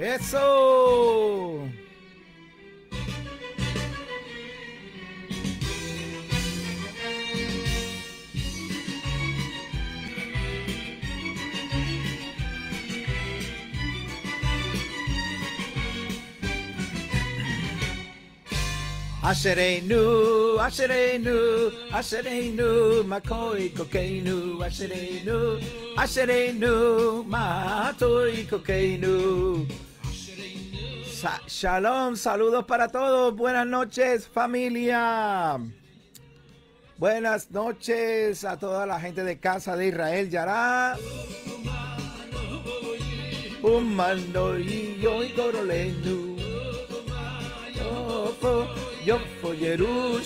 ¡Eso! Ashereinu, Ashereinu, Ashereinu, Makoi Kokeinu, Ashereinu, Ashereinu, Matoi Kokeinu. Shalom, saludos para todos. Buenas noches, familia. Buenas noches a toda la gente de casa de Israel Yará. mando y yo y Yo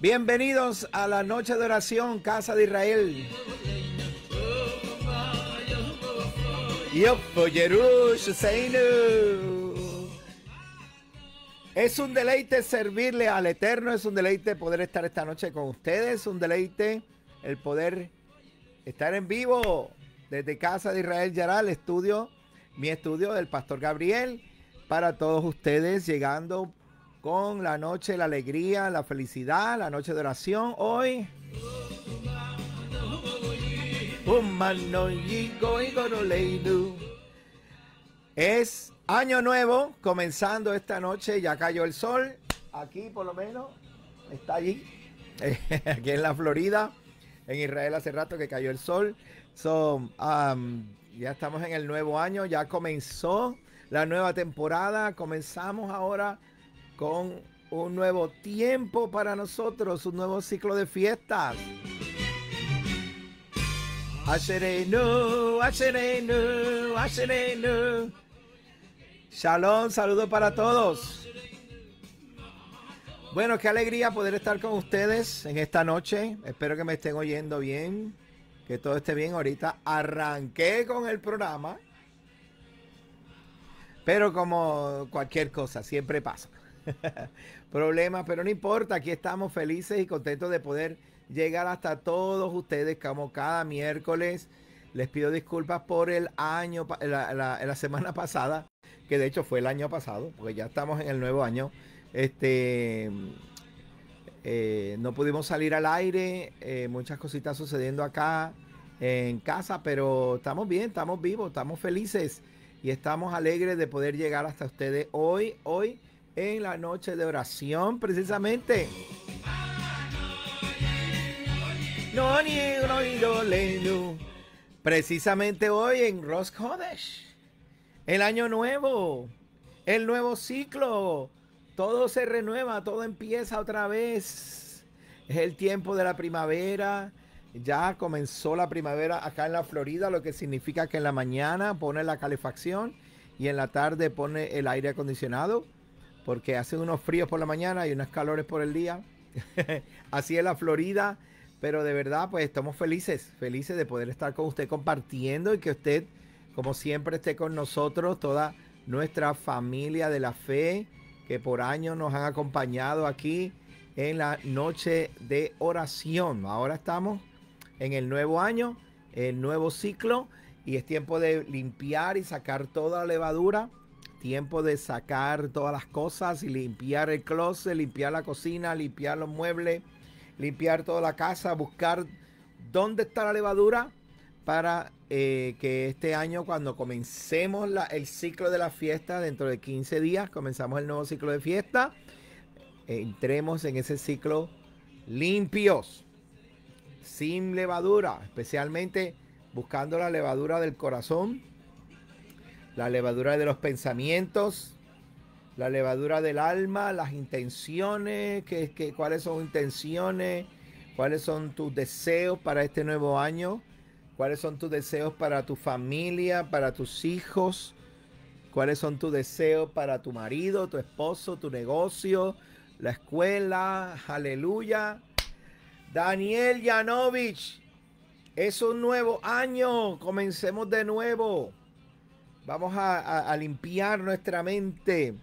Bienvenidos a la noche de oración, casa de Israel. Es un deleite servirle al Eterno, es un deleite poder estar esta noche con ustedes, es un deleite el poder estar en vivo desde casa de Israel Yaral, el estudio, mi estudio del Pastor Gabriel, para todos ustedes, llegando con la noche, la alegría, la felicidad, la noche de oración hoy. Es año nuevo, comenzando esta noche, ya cayó el sol, aquí por lo menos, está allí, aquí en la Florida, en Israel hace rato que cayó el sol. So, um, ya estamos en el nuevo año, ya comenzó la nueva temporada, comenzamos ahora con un nuevo tiempo para nosotros, un nuevo ciclo de fiestas. I Shalom, saludo para todos. Bueno, qué alegría poder estar con ustedes en esta noche. Espero que me estén oyendo bien, que todo esté bien. Ahorita arranqué con el programa, pero como cualquier cosa, siempre pasa. Problemas, pero no importa, aquí estamos felices y contentos de poder llegar hasta todos ustedes como cada miércoles. Les pido disculpas por el año, la, la, semana pasada, que de hecho fue el año pasado, porque ya estamos en el nuevo año. Este, eh, no pudimos salir al aire, eh, muchas cositas sucediendo acá en casa, pero estamos bien, estamos vivos, estamos felices y estamos alegres de poder llegar hasta ustedes hoy, hoy en la noche de oración, precisamente. No Precisamente hoy en Rosh El año nuevo. El nuevo ciclo. Todo se renueva, todo empieza otra vez. Es el tiempo de la primavera. Ya comenzó la primavera acá en la Florida, lo que significa que en la mañana pone la calefacción y en la tarde pone el aire acondicionado, porque hace unos fríos por la mañana y unos calores por el día. Así es la Florida pero de verdad, pues estamos felices, felices de poder estar con usted compartiendo y que usted, como siempre, esté con nosotros, toda nuestra familia de la fe, que por años nos han acompañado aquí en la noche de oración. Ahora estamos en el nuevo año, el nuevo ciclo, y es tiempo de limpiar y sacar toda la levadura, tiempo de sacar todas las cosas y limpiar el closet, limpiar la cocina, limpiar los muebles limpiar toda la casa, buscar dónde está la levadura para eh, que este año cuando comencemos el ciclo de la fiesta, dentro de 15 días comenzamos el nuevo ciclo de fiesta, entremos en ese ciclo limpios, sin levadura, especialmente buscando la levadura del corazón, la levadura de los pensamientos, la levadura del alma, las intenciones, cuáles son intenciones, cuáles son tus deseos para este nuevo año, cuáles son tus deseos para tu familia, para tus hijos, cuáles son tus deseos para tu marido, tu esposo, tu negocio, la escuela, aleluya. Daniel Yanovich, es un nuevo año, comencemos de nuevo. Vamos a limpiar nuestra mente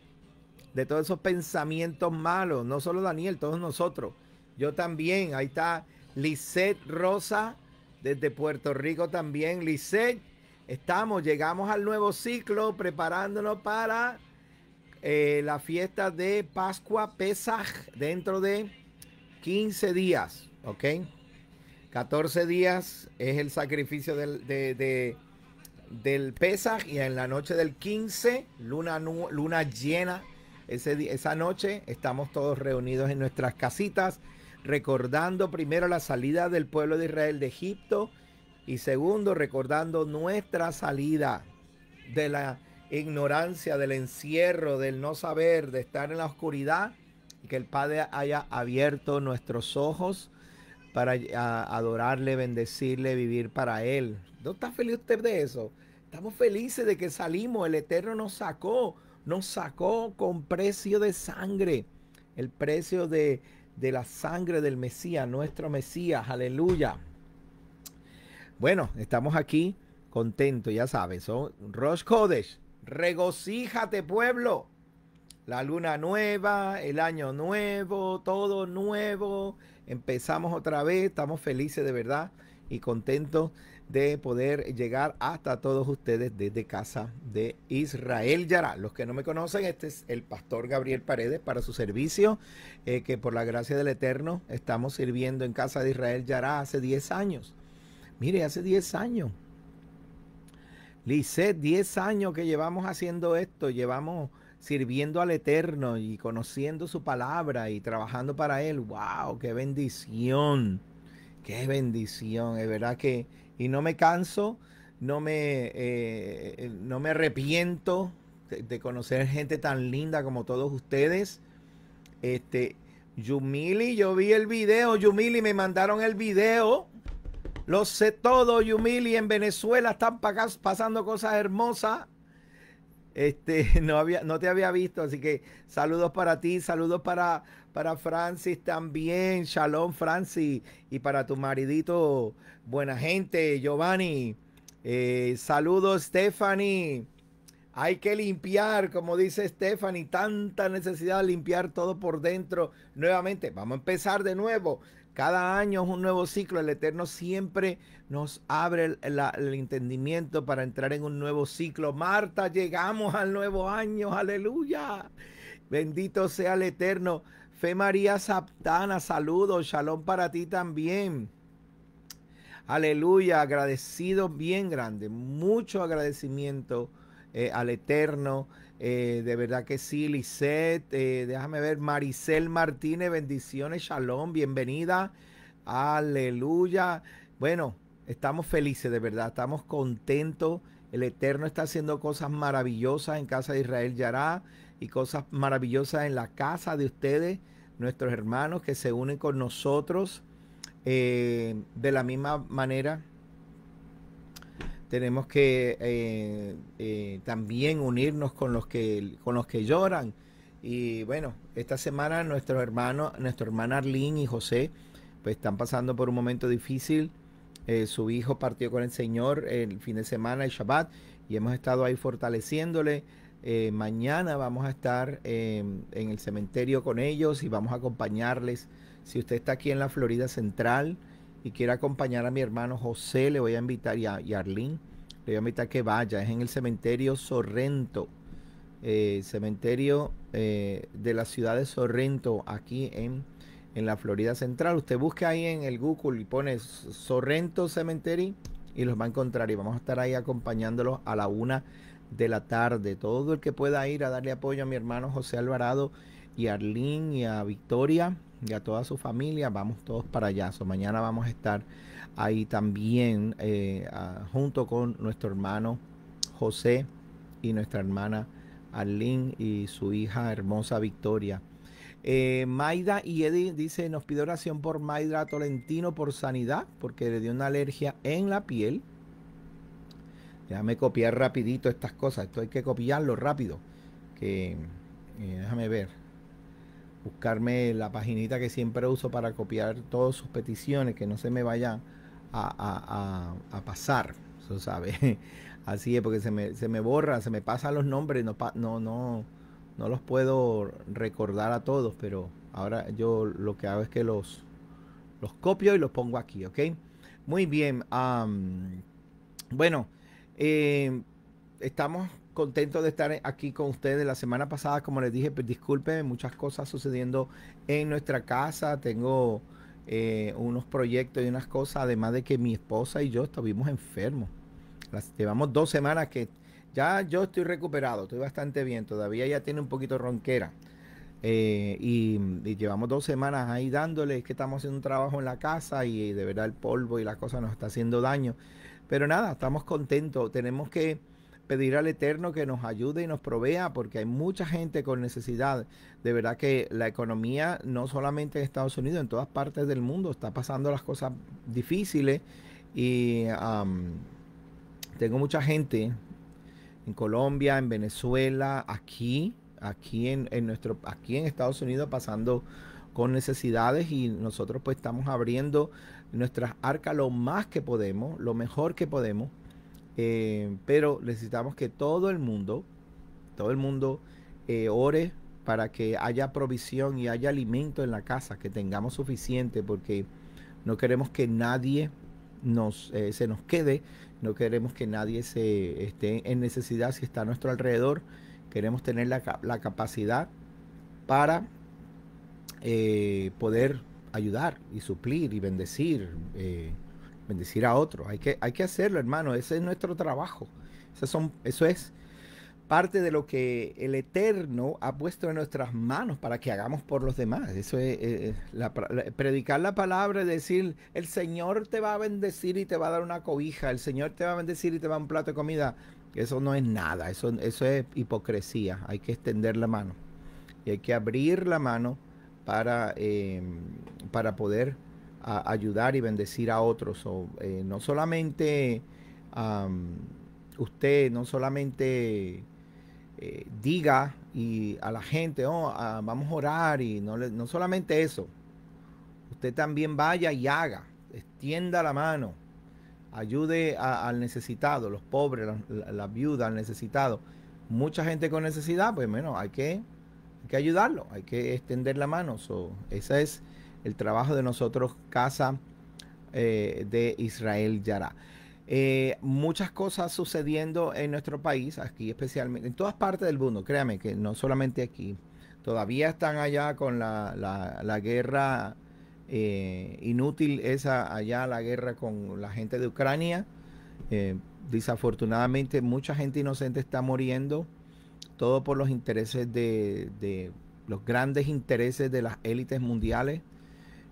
de todos esos pensamientos malos, no solo Daniel, todos nosotros. Yo también, ahí está Lisset Rosa desde Puerto Rico también. Liset estamos, llegamos al nuevo ciclo preparándonos para eh, la fiesta de Pascua Pesaj dentro de 15 días, ¿ok? 14 días es el sacrificio del, del Pesaj y en la noche del 15, luna, luna llena esa noche estamos todos reunidos en nuestras casitas, recordando primero la salida del pueblo de Israel de Egipto y segundo, recordando nuestra salida de la ignorancia, del encierro, del no saber, de estar en la oscuridad y que el Padre haya abierto nuestros ojos para adorarle, bendecirle, vivir para Él. ¿No está feliz usted de eso? Estamos felices de que salimos, el Eterno nos sacó nos sacó con precio de sangre, el precio de, de la sangre del Mesías, nuestro Mesías, aleluya. Bueno, estamos aquí contentos, ya sabes, son Rosh Kodesh, regocíjate pueblo, la luna nueva, el año nuevo, todo nuevo, empezamos otra vez, estamos felices de verdad y contentos de poder llegar hasta todos ustedes desde casa de Israel Yara. Los que no me conocen, este es el pastor Gabriel Paredes para su servicio, eh, que por la gracia del Eterno estamos sirviendo en casa de Israel Yará, hace 10 años. Mire, hace 10 años. Lice, 10 años que llevamos haciendo esto, llevamos sirviendo al Eterno y conociendo su palabra y trabajando para Él. ¡Wow! ¡Qué bendición! ¡Qué bendición! Es verdad que y no me canso, no me, eh, no me arrepiento de, conocer gente tan linda como todos ustedes. Este, Yumili, yo vi el video, Yumili, me mandaron el video. Lo sé todo, Yumili, en Venezuela están pasando cosas hermosas. Este, no, había, no te había visto, así que saludos para ti, saludos para, para Francis también. Shalom, Francis. Y para tu maridito, buena gente, Giovanni. Eh, saludos, Stephanie. Hay que limpiar, como dice Stephanie, tanta necesidad de limpiar todo por dentro. Nuevamente, vamos a empezar de nuevo. Cada año es un nuevo ciclo. El Eterno siempre nos abre el, entendimiento para entrar en un nuevo ciclo. Marta, llegamos al nuevo año. Aleluya. Bendito sea el Eterno. Fe María Saptana, saludos, shalom para ti también. Aleluya, agradecido bien grande, mucho agradecimiento eh, al Eterno. Eh, de verdad que sí, Lisette, eh, déjame ver, Maricel Martínez, bendiciones, shalom, bienvenida. Aleluya. Bueno, estamos felices de verdad, estamos contentos. El Eterno está haciendo cosas maravillosas en casa de Israel Yará y cosas maravillosas en la casa de ustedes nuestros hermanos que se unen con nosotros. Eh, de la misma manera, tenemos que eh, eh, también unirnos con los, que, con los que lloran. Y bueno, esta semana nuestros hermanos, nuestra hermana Arlene y José, pues están pasando por un momento difícil. su hijo partió con el Señor el fin de semana, el Shabbat, y hemos estado ahí fortaleciéndole. Eh, mañana vamos a estar em, en el cementerio con ellos y vamos a acompañarles. Si usted está aquí en la Florida Central y quiere acompañar a mi hermano José, le voy a invitar y a, Arlín, le voy a invitar que vaya. Es en el cementerio Sorrento, eh, cementerio eh, de la ciudad de Sorrento, aquí en, la Florida Central. Usted busca ahí en el Google y pone Sorrento Cementerio y los va a encontrar y vamos a estar ahí acompañándolos a la una de la tarde. Todo el que pueda ir a darle apoyo a mi hermano José Alvarado y a Arlín y a Victoria y a toda su familia, vamos todos para allá. mañana vamos a estar ahí también eh, junto con nuestro hermano José y nuestra hermana Arlín y su hija hermosa Victoria. Eh, Maida y Eddie dice, nos pide oración por Maida Tolentino por sanidad porque le dio una alergia en la piel Déjame copiar rapidito estas cosas. Esto hay que copiarlo rápido. Que, eh, déjame ver. Buscarme la paginita que siempre uso para copiar todas sus peticiones, que no se me vayan a, pasar. Eso sabe. Así es, porque se me, se borra, se me pasan los nombres, no, no, no, los puedo recordar a todos, pero ahora yo lo que hago es que los, los copio y los pongo aquí, ¿ok? Muy bien. bueno. Eh, estamos contentos de estar aquí con ustedes. La semana pasada, como les dije, pues, disculpen, muchas cosas sucediendo en nuestra casa. Tengo eh, unos proyectos y unas cosas, además de que mi esposa y yo estuvimos enfermos. llevamos dos semanas que ya yo estoy recuperado, estoy bastante bien. Todavía ya tiene un poquito ronquera. Eh, y, llevamos dos semanas ahí dándole, que estamos haciendo un trabajo en la casa y, de verdad el polvo y las cosas nos está haciendo daño. Pero nada, estamos contentos. Tenemos que pedir al Eterno que nos ayude y nos provea, porque hay mucha gente con necesidad. De verdad que la economía, no solamente en Estados Unidos, en todas partes del mundo, está pasando las cosas difíciles. Y tengo mucha gente en Colombia, en Venezuela, aquí, aquí en, en nuestro, aquí en Estados Unidos pasando con necesidades y nosotros pues estamos abriendo nuestras arcas lo más que podemos, lo mejor que podemos, eh, pero necesitamos que todo el mundo, todo el mundo eh, ore para que haya provisión y haya alimento en la casa, que tengamos suficiente, porque no queremos que nadie nos, eh, se nos quede, no queremos que nadie se esté en necesidad si está a nuestro alrededor, queremos tener la, la capacidad para eh, poder ayudar y suplir y bendecir, eh, bendecir a otros. Hay que, hay que hacerlo, hermano. Ese es nuestro trabajo. Eso, son, eso es parte de lo que el Eterno ha puesto en nuestras manos para que hagamos por los demás. Eso es predicar la palabra, y decir, el Señor te va a bendecir y te va a dar una cobija, el Señor te va a bendecir y te va a dar un plato de comida. Eso no es nada, eso, eso es hipocresía. Hay que extender la mano y hay que abrir la mano Em, para, poder ayudar y bendecir a otros. Eh, no solamente usted, no solamente eh, diga y a la gente, oh, ah, vamos a orar y no, no solamente eso. Usted también vaya y haga, extienda la mano, ayude al necesitado, los pobres, la, viudas, viuda, al necesitado mucha gente con necesidad, pues bueno, hay que hay que ayudarlo, hay que extender la mano. eso ese es el trabajo de nosotros, Casa eh, de Israel Yara eh, muchas cosas sucediendo en nuestro país, aquí especialmente, en todas partes del mundo, créame que no solamente aquí. Todavía están allá con la, guerra eh, inútil, esa allá, la guerra con la gente de Ucrania. desafortunadamente, mucha gente inocente está muriendo todo por los intereses de, los grandes intereses de las élites mundiales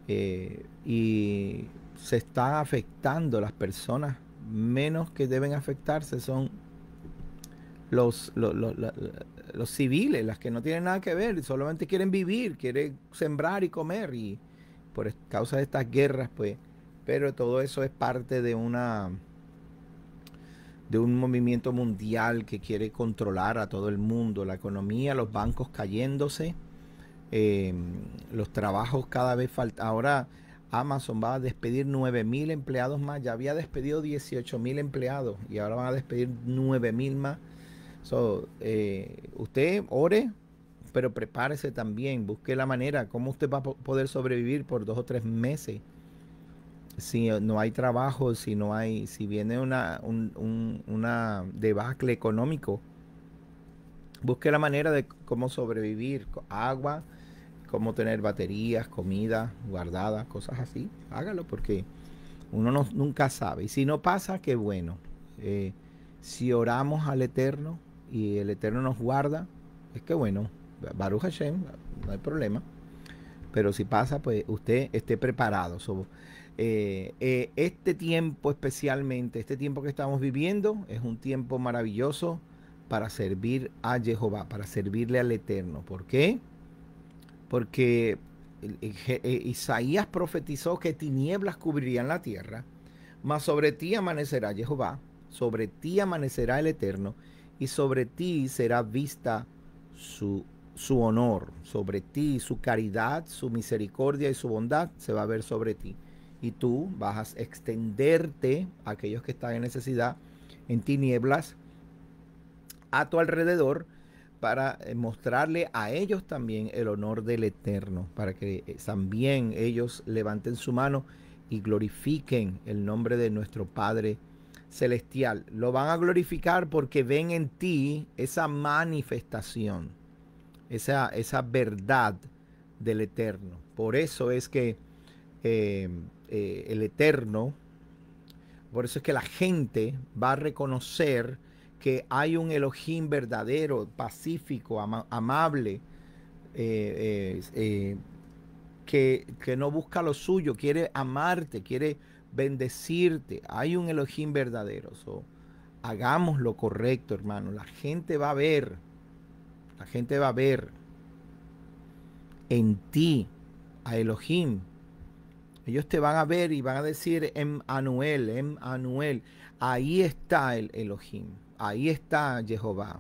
eh, y se están afectando las personas menos que deben afectarse son los, los, los, civiles, las que no tienen nada que ver, solamente quieren vivir, quieren sembrar y comer y por causa de estas guerras, pues, pero todo eso es parte de una de un movimiento mundial que quiere controlar a todo el mundo, la economía, los bancos cayéndose, em, los trabajos cada vez faltan. Ahora Amazon va a despedir 9000 mil empleados más, ya había despedido 18000 mil empleados y ahora van a despedir nueve mil más. Eh, usted ore, pero prepárese también, busque la manera, cómo usted va a poder sobrevivir por dos o tres meses si no hay trabajo, si no hay, si viene una, un, debacle económico, busque la manera de cómo sobrevivir, agua, cómo tener baterías, comida guardada, cosas así. Hágalo porque uno nunca sabe. Y si no pasa, qué bueno. Eh, si oramos al Eterno y el Eterno nos guarda, es pues que bueno, Baruch Hashem, no hay problema. Pero si pasa, pues usted esté preparado. So, eh, eh, este tiempo especialmente, este tiempo que estamos viviendo, es un tiempo maravilloso para servir a Jehová, para servirle al Eterno. ¿Por qué? Porque eh, Isaías profetizó que tinieblas cubrirían la tierra, mas sobre ti amanecerá Jehová, sobre ti amanecerá el Eterno, y sobre ti será vista su, su honor, sobre ti su caridad, su misericordia y su bondad se va a ver sobre ti y tú vas a extenderte a aquellos que están en necesidad, en tinieblas, a tu alrededor para eh, mostrarle a ellos también el honor del Eterno, para que eh, también ellos levanten su mano y glorifiquen el nombre de nuestro Padre Celestial. Lo van a glorificar porque ven en ti esa manifestación, esa, esa verdad del Eterno. Por eso es que Em, eh, el eterno. Por eso es que la gente va a reconocer que hay un Elohim verdadero, pacífico, amable, eh, eh, que, que no busca lo suyo, quiere amarte, quiere bendecirte. Hay un Elohim verdadero. So, hagamos lo correcto, hermano. La gente va a ver. La gente va a ver en ti a Elohim ellos te van a ver y van a decir, em Anuel, em Anuel. Ahí está el Elohim, ahí está Jehová.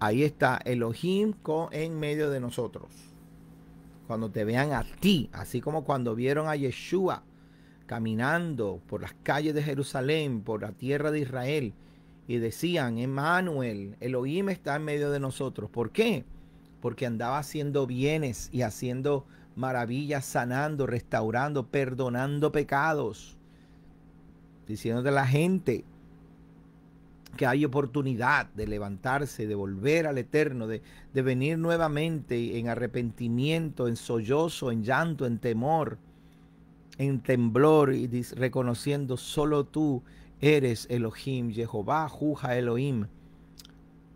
Ahí está Elohim en medio de nosotros. Cuando te vean a ti, así como cuando vieron a Yeshua caminando por las calles de Jerusalén, por la tierra de Israel, y decían, Emmanuel, Elohim está en medio de nosotros. ¿Por qué? Porque andaba haciendo bienes y haciendo maravillas, sanando, restaurando, perdonando pecados, diciendo a la gente que hay oportunidad de levantarse, de volver al Eterno, de, de venir nuevamente en arrepentimiento, en sollozo, en llanto, en temor, en temblor y reconociendo solo tú eres Elohim, Jehová, Juja Elohim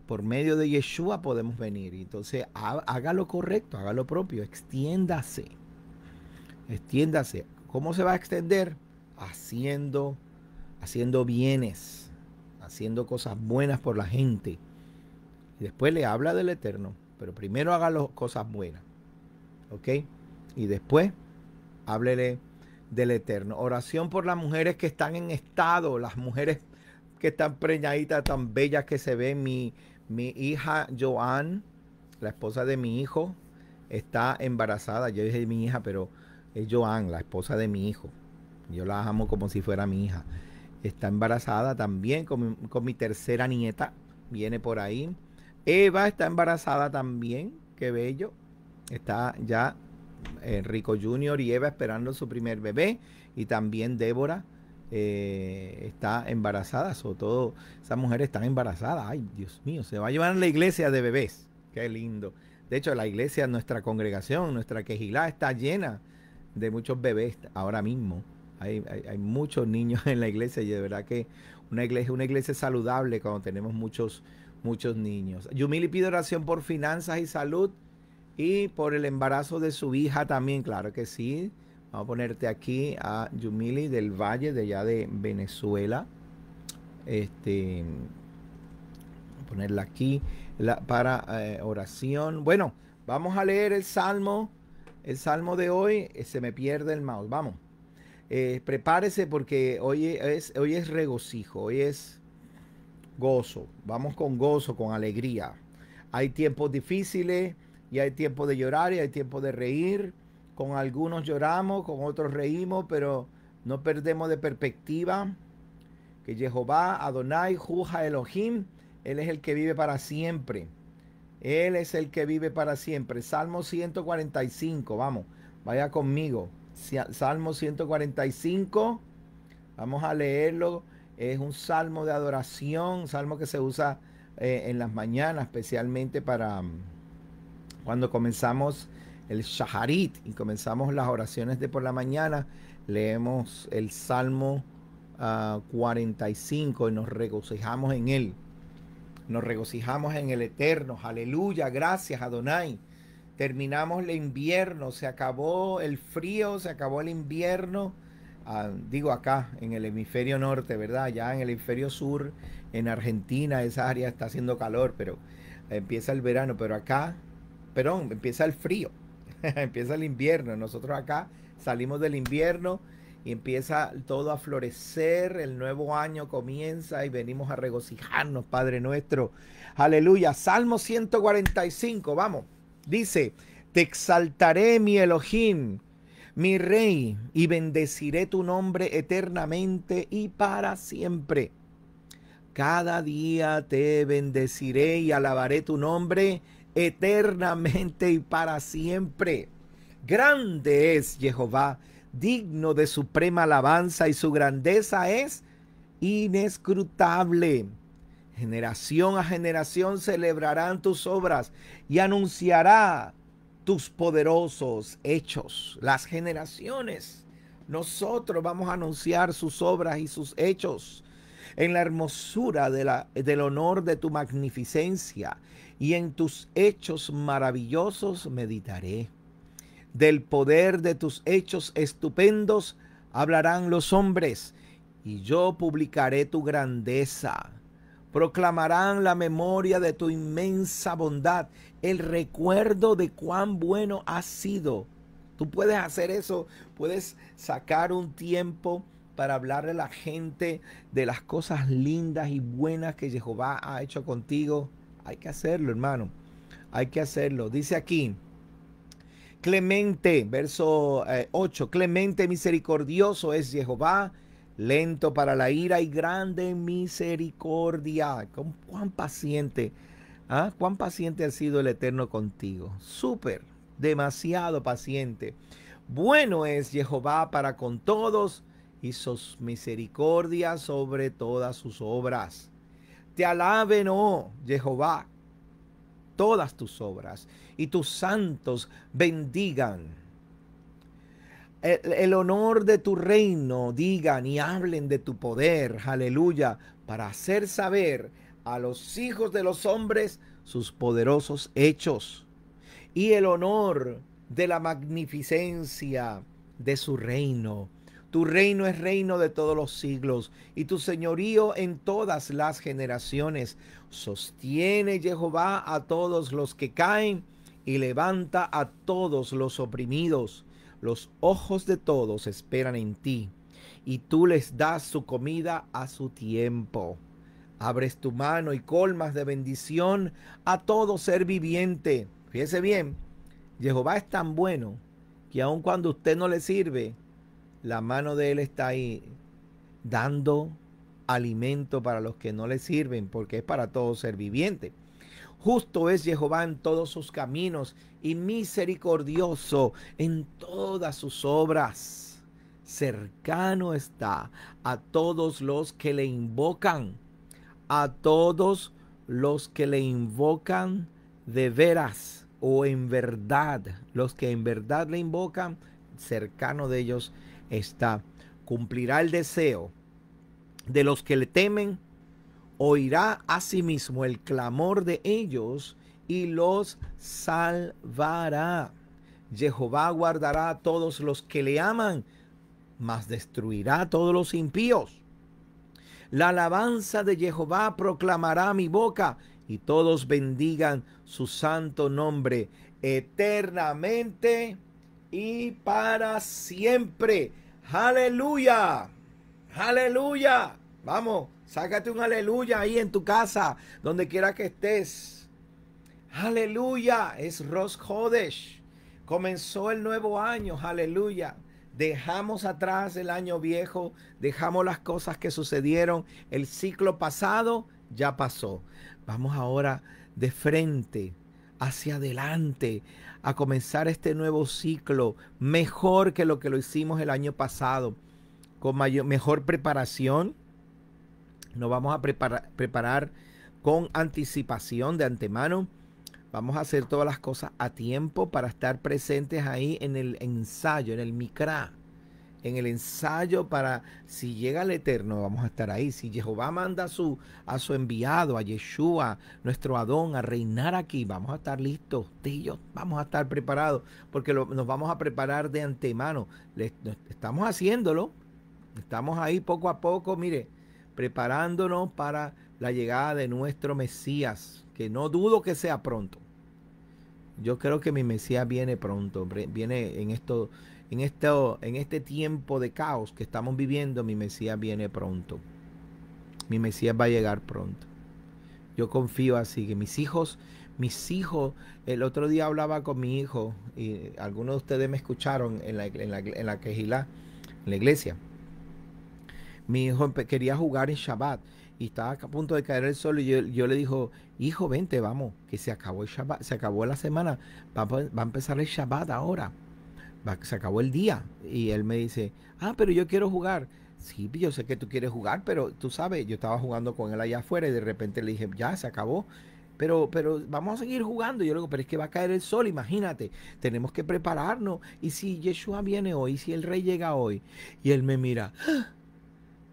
por medio de Yeshua podemos venir. Entonces, haga lo correcto, haga lo propio, extiéndase. Extiéndase. ¿Cómo se va a extender? Haciendo, haciendo bienes, haciendo cosas buenas por la gente. Y después le habla del Eterno, pero primero haga las cosas buenas. ¿Ok? Y después háblele del Eterno. Oración por las mujeres que están en estado, las mujeres que están preñaditas, tan bellas que se ven, mi, mi hija Joan, la esposa de mi hijo, está embarazada. Yo dije mi hija, pero es Joan, la esposa de mi hijo. Yo la amo como si fuera mi hija. Está embarazada también con mi, con mi tercera nieta. Viene por ahí. Eva está embarazada también. Qué bello. Está ya Enrico eh, Junior y Eva esperando su primer bebé. Y también Débora eh, está embarazada, sobre todo esas mujeres están embarazadas. Ay, Dios mío, se va a llevar a la iglesia de bebés. Qué lindo. De hecho, la iglesia, nuestra congregación, nuestra quejilá está llena de muchos bebés ahora mismo. Hay, muchos niños en la iglesia y de verdad que una iglesia, una iglesia saludable cuando tenemos muchos, muchos niños. Yumili pide oración por finanzas y salud y por el embarazo de su hija también, claro que sí. Vamos a ponerte aquí a Yumili del Valle, de allá de Venezuela. Este, ponerla aquí para eh, oración. Bueno, vamos a leer el salmo. El salmo de hoy eh, se me pierde el mouse. Vamos. Eh, prepárese porque hoy es, hoy es regocijo, hoy es gozo. Vamos con gozo, con alegría. Hay tiempos difíciles y hay tiempo de llorar y hay tiempo de reír con algunos lloramos, con otros reímos, pero no perdemos de perspectiva que Jehová, Adonai, Juja Elohim, Él es el que vive para siempre. Él es el que vive para siempre. Salmo 145, vamos, vaya conmigo. Salmo 145, vamos a leerlo. Es un salmo de adoración, salmo que se usa eh, en las mañanas, especialmente para mm, cuando comenzamos el Shaharit y comenzamos las oraciones de por la mañana, leemos el Salmo 45 ah, y nos regocijamos en él. Nos regocijamos en el Eterno. Aleluya, gracias Adonai. Terminamos el invierno, se acabó el frío, se acabó el invierno. Ah, digo acá en el hemisferio norte, ¿verdad? Ya en el hemisferio sur, en Argentina, esa área está haciendo calor, pero empieza el verano, pero acá, perdón, empieza el frío. empieza el invierno. Nosotros acá salimos del invierno y empieza todo a florecer, el nuevo año comienza y venimos a regocijarnos, Padre nuestro. Aleluya. Salmo 145, vamos. Dice, te exaltaré mi Elohim, mi Rey, y bendeciré tu nombre eternamente y para siempre. Cada día te bendeciré y alabaré tu nombre eternamente y para siempre. Grande es Jehová, digno de suprema alabanza y su grandeza es inescrutable. Generación a generación celebrarán tus obras y anunciará tus poderosos hechos. Las generaciones, nosotros vamos a anunciar sus obras y sus hechos en la hermosura de la, del honor de tu magnificencia, y en tus hechos maravillosos meditaré. Del poder de tus hechos estupendos hablarán los hombres, y yo publicaré tu grandeza. Proclamarán la memoria de tu inmensa bondad, el recuerdo de cuán bueno has sido. Tú puedes hacer eso, puedes sacar un tiempo para hablarle a la gente de las cosas lindas y buenas que Jehová ha hecho contigo hay que hacerlo, hermano. Hay que hacerlo. Dice aquí, Clemente, verso 8, eh, Clemente misericordioso es Jehová, lento para la ira y grande misericordia. Cuán paciente, ¿ah? cuán paciente ha sido el Eterno contigo. Súper, demasiado paciente. Bueno es Jehová para con todos y sus misericordias sobre todas sus obras. Te alaben, oh Jehová, todas tus obras y tus santos bendigan. El, honor de tu reino digan y hablen de tu poder, aleluya, para hacer saber a los hijos de los hombres sus poderosos hechos y el honor de la magnificencia de su reino tu reino es reino de todos los siglos y tu señorío en todas las generaciones. Sostiene Jehová a todos los que caen y levanta a todos los oprimidos. Los ojos de todos esperan en ti y tú les das su comida a su tiempo. Abres tu mano y colmas de bendición a todo ser viviente. Fíjese bien, Jehová es tan bueno que aun cuando usted no le sirve, la mano de Él está ahí dando alimento para los que no le sirven, porque es para todo ser viviente. Justo es Jehová en todos sus caminos y misericordioso en todas sus obras. Cercano está a todos los que le invocan, a todos los que le invocan de veras o en verdad. Los que en verdad le invocan, cercano de ellos está. Cumplirá el deseo de los que le temen, oirá asimismo sí el clamor de ellos y los salvará. Jehová guardará a todos los que le aman, mas destruirá a todos los impíos. La alabanza de Jehová proclamará mi boca y todos bendigan su santo nombre eternamente y para siempre. Aleluya. Aleluya. Vamos, sácate un aleluya ahí en tu casa, donde quiera que estés. Aleluya. Es Rosh jodesh Comenzó el nuevo año. Aleluya. Dejamos atrás el año viejo, dejamos las cosas que sucedieron. El ciclo pasado ya pasó. Vamos ahora de frente, hacia adelante, a comenzar este nuevo ciclo mejor que lo que lo hicimos el año pasado, con mayor, mejor preparación. Nos vamos a preparar, preparar con anticipación de antemano. Vamos a hacer todas las cosas a tiempo para estar presentes ahí en el ensayo, en el micra en el ensayo para si llega el Eterno, vamos a estar ahí. Si Jehová manda a su, a su enviado, a Yeshua, nuestro Adón, a reinar aquí, vamos a estar listos, tíos, vamos a estar preparados, porque nos vamos a preparar de antemano. estamos haciéndolo, estamos ahí poco a poco, mire, preparándonos para la llegada de nuestro Mesías, que no dudo que sea pronto. Yo creo que mi Mesías viene pronto, viene en esto en, en este tiempo de caos que estamos viviendo, mi Mesías viene pronto. Mi Mesías va a llegar pronto. Yo confío así que mis hijos, mis hijos, el otro día hablaba con mi hijo y algunos de ustedes me escucharon en la, en la, en la quejila, en la iglesia. Mi hijo quería jugar en Shabbat y estaba a punto de caer el sol y yo, le dijo, hijo, vente, vamos, que se acabó el Shabbat, se acabó la semana, va, va a empezar el Shabbat ahora se acabó el día. Y él me dice, ah, pero yo quiero jugar. Sí, yo sé que tú quieres jugar, pero tú sabes, yo estaba jugando con él allá afuera y de repente le dije, ya, se acabó. Pero, pero vamos a seguir jugando. yo le pero es que va a caer el sol, imagínate. Tenemos que prepararnos. Y si Yeshua viene hoy, si el rey llega hoy, y él me mira, ah,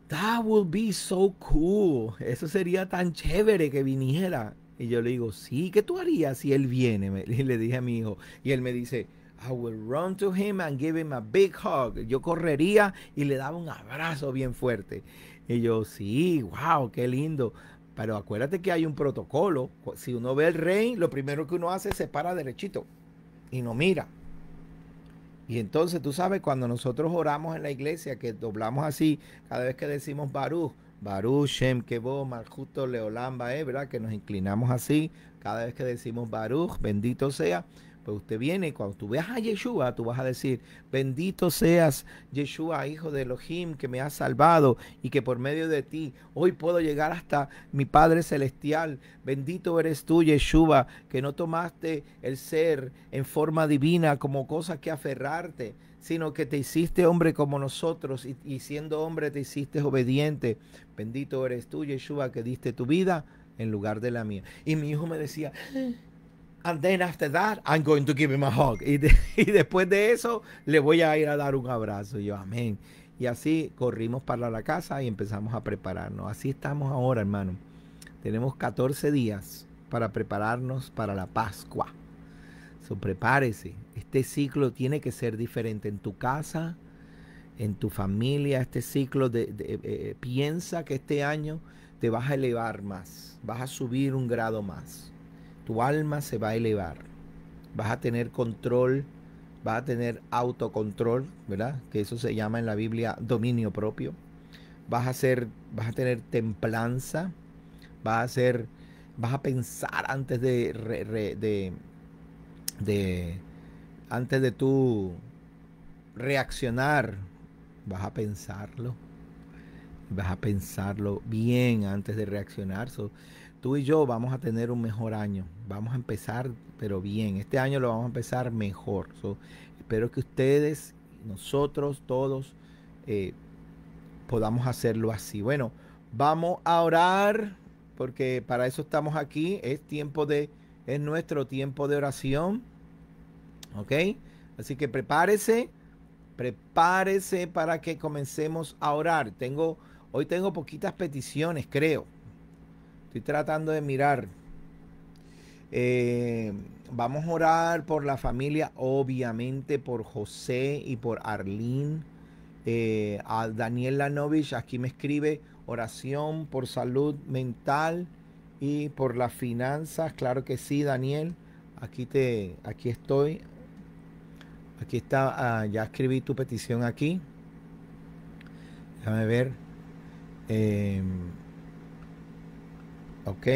that will be so cool. Eso sería tan chévere que viniera. Y yo le digo, sí, ¿qué tú harías si él viene? Y le dije a mi hijo. Y él me dice, I will run to him and give him a big hug. Yo correría y le daba un abrazo bien fuerte. Y yo, sí, wow, qué lindo. Pero acuérdate que hay un protocolo. Si uno ve el rey, lo primero que uno hace es se para derechito y no mira. Y entonces tú sabes, cuando nosotros oramos en la iglesia, que doblamos así, cada vez que decimos Baruch, Baruch, Shem, Kebo, Maljuto, Leolamba, ¿eh? Que nos inclinamos así, cada vez que decimos Baruch, bendito sea pues usted viene cuando tú veas a Yeshua, tú vas a decir, bendito seas Yeshua, hijo de Elohim, que me has salvado y que por medio de ti hoy puedo llegar hasta mi Padre Celestial. Bendito eres tú, Yeshua, que no tomaste el ser en forma divina como cosa que aferrarte, sino que te hiciste hombre como nosotros y, y siendo hombre te hiciste obediente. Bendito eres tú, Yeshua, que diste tu vida en lugar de la mía. Y mi hijo me decía, and then after that, I'm going to give him a hug. Y, después de eso, le voy a ir a dar un abrazo. yo, amén. Y así corrimos para la casa y empezamos a prepararnos. Así estamos ahora, hermano. Tenemos 14 días para prepararnos para la Pascua. prepárese. Este ciclo tiene que ser diferente en tu casa, en tu familia. Este ciclo de, eh, eh, piensa que este año te vas a elevar más, vas a subir un grado más. Tu alma se va a elevar. Vas a tener control, vas a tener autocontrol, ¿verdad? Que eso se llama en la Biblia dominio propio. Vas a ser, vas a tener templanza, vas a ser, vas a pensar antes de, de, antes de tú reaccionar, vas a pensarlo. Vas a pensarlo bien antes de reaccionar. tú y yo vamos a tener un mejor año vamos a empezar, pero bien, este año lo vamos a empezar mejor. espero que ustedes, nosotros, todos, eh, podamos hacerlo así. Bueno, vamos a orar, porque para eso estamos aquí. Es tiempo de, es nuestro tiempo de oración. ¿Ok? Así que prepárese, prepárese para que comencemos a orar. Tengo, hoy tengo poquitas peticiones, creo. Estoy tratando de mirar. Eh, vamos a orar por la familia, obviamente por José y por Arlene. Eh, a Daniel Lanovich, aquí me escribe oración por salud mental y por las finanzas. Claro que sí, Daniel. Aquí te, aquí estoy. Aquí está, ah, ya escribí tu petición aquí. Déjame ver. Eh, ok.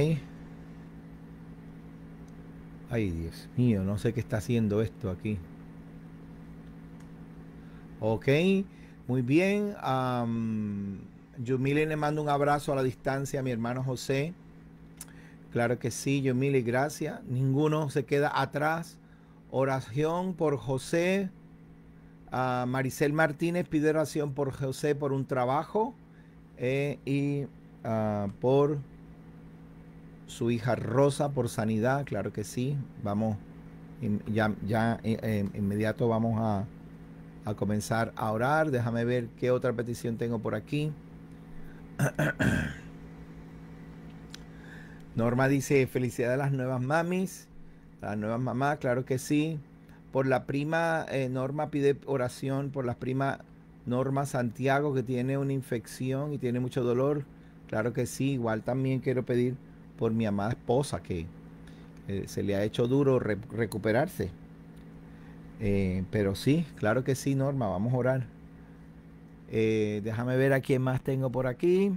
Ay, Dios mío, no sé qué está haciendo esto aquí. Ok, muy bien. Um, Yumile le mando un abrazo a la distancia a mi hermano José. Claro que sí, Yumile, gracias. Ninguno se queda atrás. Oración por José. a ah, Maricel Martínez pide oración por José por un trabajo eh, y ah, por su hija Rosa por sanidad, claro que sí. Vamos, em, ya, ya eh, em, inmediato vamos a, a comenzar a orar. Déjame ver qué otra petición tengo por aquí. Norma dice, felicidades a las nuevas mamis, a las nuevas mamás, claro que sí. Por la prima eh, Norma pide oración, por la prima Norma Santiago que tiene una infección y tiene mucho dolor, claro que sí. Igual también quiero pedir por mi amada esposa, que eh, se le ha hecho duro recuperarse. Eh, pero sí, claro que sí, Norma, vamos a orar. Eh, déjame ver a quién más tengo por aquí.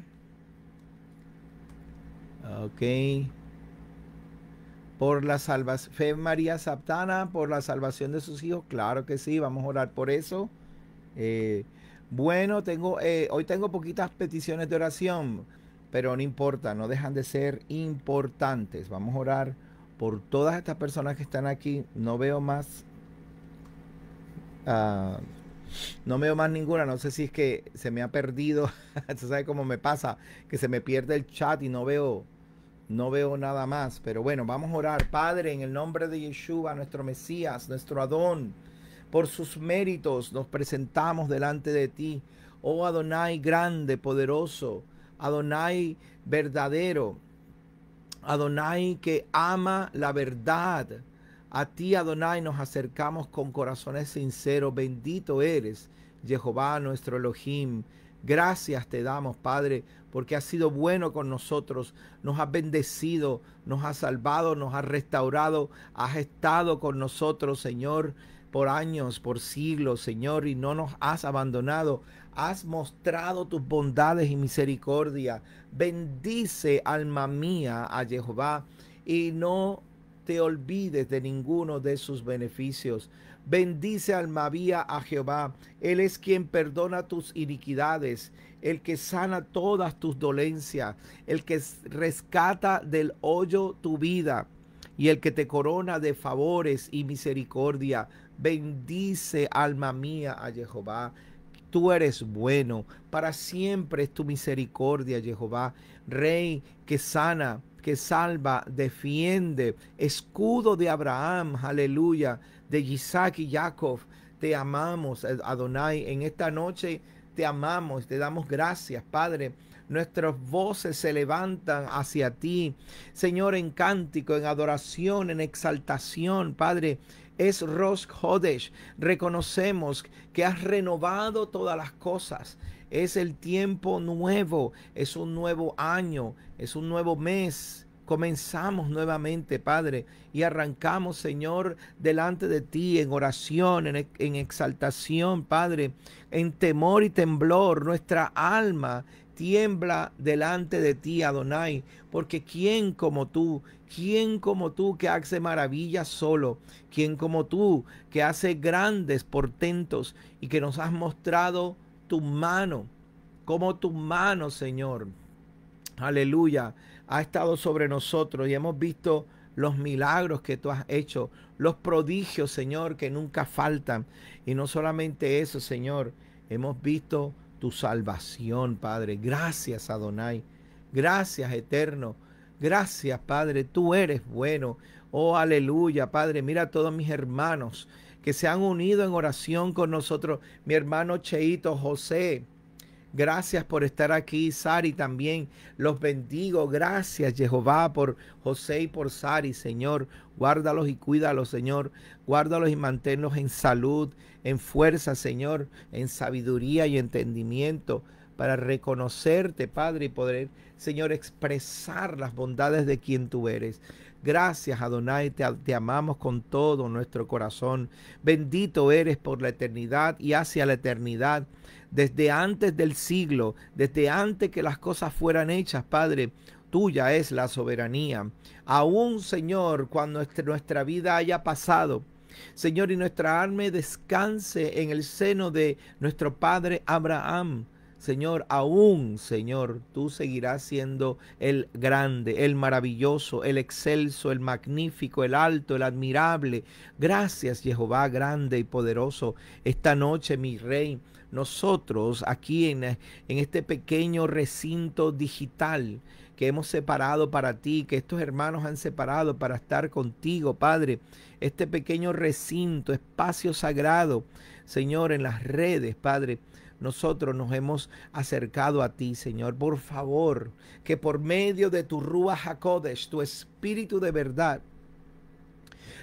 Ok. Por la salvación, Fe María Saptana, por la salvación de sus hijos, claro que sí, vamos a orar por eso. bueno, tengo, hoy tengo poquitas peticiones de oración pero no importa, no dejan de ser importantes. Vamos a orar por todas estas personas que están aquí. No veo más. Ah, no veo más ninguna, no sé si es que se me ha perdido, Usted sabe cómo me pasa, que se me pierde el chat y no veo, no veo nada más. Pero bueno, vamos a orar, Padre, en el nombre de Yeshua, nuestro Mesías, nuestro Adón, por sus méritos nos presentamos delante de ti. Oh Adonai, grande, poderoso, Adonai verdadero, Adonai que ama la verdad. A ti, Adonai, nos acercamos con corazones sinceros. Bendito eres, Jehová, nuestro Elohim. Gracias te damos, Padre, porque has sido bueno con nosotros, nos has bendecido, nos has salvado, nos has restaurado, has estado con nosotros, Señor, por años, por siglos, Señor, y no nos has abandonado has mostrado tus bondades y misericordia. Bendice, alma mía, a Jehová, y no te olvides de ninguno de sus beneficios. Bendice, alma mía, a Jehová. Él es quien perdona tus iniquidades, el que sana todas tus dolencias, el que rescata del hoyo tu vida y el que te corona de favores y misericordia. Bendice, alma mía, a Jehová. Tú eres bueno, para siempre es tu misericordia, Jehová, Rey que sana, que salva, defiende, escudo de Abraham, aleluya, de Isaac y Jacob. Te amamos, eh, Adonai, en esta noche te amamos, te damos gracias, Padre. Nuestras voces se levantan hacia ti, Señor, en cántico, en adoración, en exaltación, Padre, es Rosh Hodesh. Reconocemos que has renovado todas las cosas. Es el tiempo nuevo, es un nuevo año, es un nuevo mes. Comenzamos nuevamente, Padre, y arrancamos, Señor, delante de ti en oración, en exaltación, Padre, en temor y temblor, nuestra alma tiembla delante de ti, Adonai, porque ¿quién como tú? ¿Quién como tú que hace maravillas solo? ¿Quién como tú que hace grandes portentos y que nos has mostrado tu mano? Como tu mano, Señor. Aleluya. Ha estado sobre nosotros y hemos visto los milagros que tú has hecho, los prodigios, Señor, que nunca faltan. Y no solamente eso, Señor, hemos visto tu salvación, Padre. Gracias, Adonai. Gracias, Eterno. Gracias, Padre. Tú eres bueno. Oh, aleluya, Padre. Mira a todos mis hermanos que se han unido en oración con nosotros. Mi hermano Cheito José, Gracias por estar aquí, Sari también. Los bendigo. Gracias, Jehová, por José y por Sari, Señor. Guárdalos y cuídalos, Señor. Guárdalos y manténlos en salud, en fuerza, Señor, en sabiduría y entendimiento para reconocerte, Padre, y poder, Señor, expresar las bondades de quien tú eres. Gracias, Adonai, te, te, amamos con todo nuestro corazón. Bendito eres por la eternidad y hacia la eternidad. Desde antes del siglo, desde antes que las cosas fueran hechas, Padre, tuya es la soberanía. Aún, Señor, cuando nuestra, nuestra vida haya pasado, Señor, y nuestra alma descanse en el seno de nuestro Padre Abraham Señor, aún, Señor, tú seguirás siendo el grande, el maravilloso, el excelso, el magnífico, el alto, el admirable. Gracias, Jehová, grande y poderoso. Esta noche, mi rey, nosotros aquí en, en este pequeño recinto digital, que hemos separado para ti, que estos hermanos han separado para estar contigo, Padre. Este pequeño recinto, espacio sagrado, Señor, en las redes, Padre nosotros nos hemos acercado a ti, Señor. Por favor, que por medio de tu Rúa Jacodes, tu espíritu de verdad,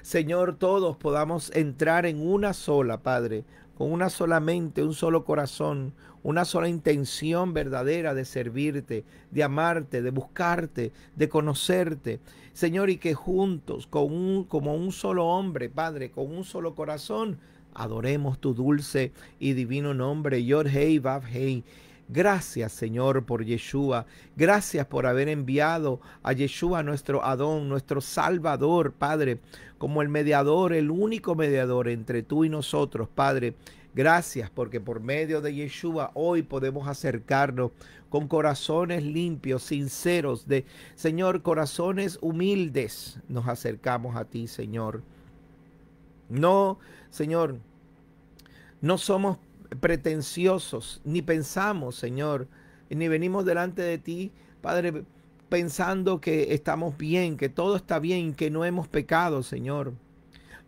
Señor, todos podamos entrar en una sola, Padre, con una sola mente, un solo corazón, una sola intención verdadera de servirte, de amarte, de buscarte, de conocerte. Señor, y que juntos, como un solo hombre, Padre, con un solo corazón, Adoremos tu dulce y divino nombre, Yorgei Hei Gracias, Señor, por Yeshua. Gracias por haber enviado a Yeshua, nuestro Adón, nuestro Salvador, Padre, como el mediador, el único mediador entre tú y nosotros, Padre. Gracias porque por medio de Yeshua hoy podemos acercarnos con corazones limpios, sinceros, de Señor, corazones humildes. Nos acercamos a ti, Señor. No, Señor, no somos pretenciosos, ni pensamos, Señor, ni venimos delante de ti, Padre, pensando que estamos bien, que todo está bien, que no hemos pecado, Señor.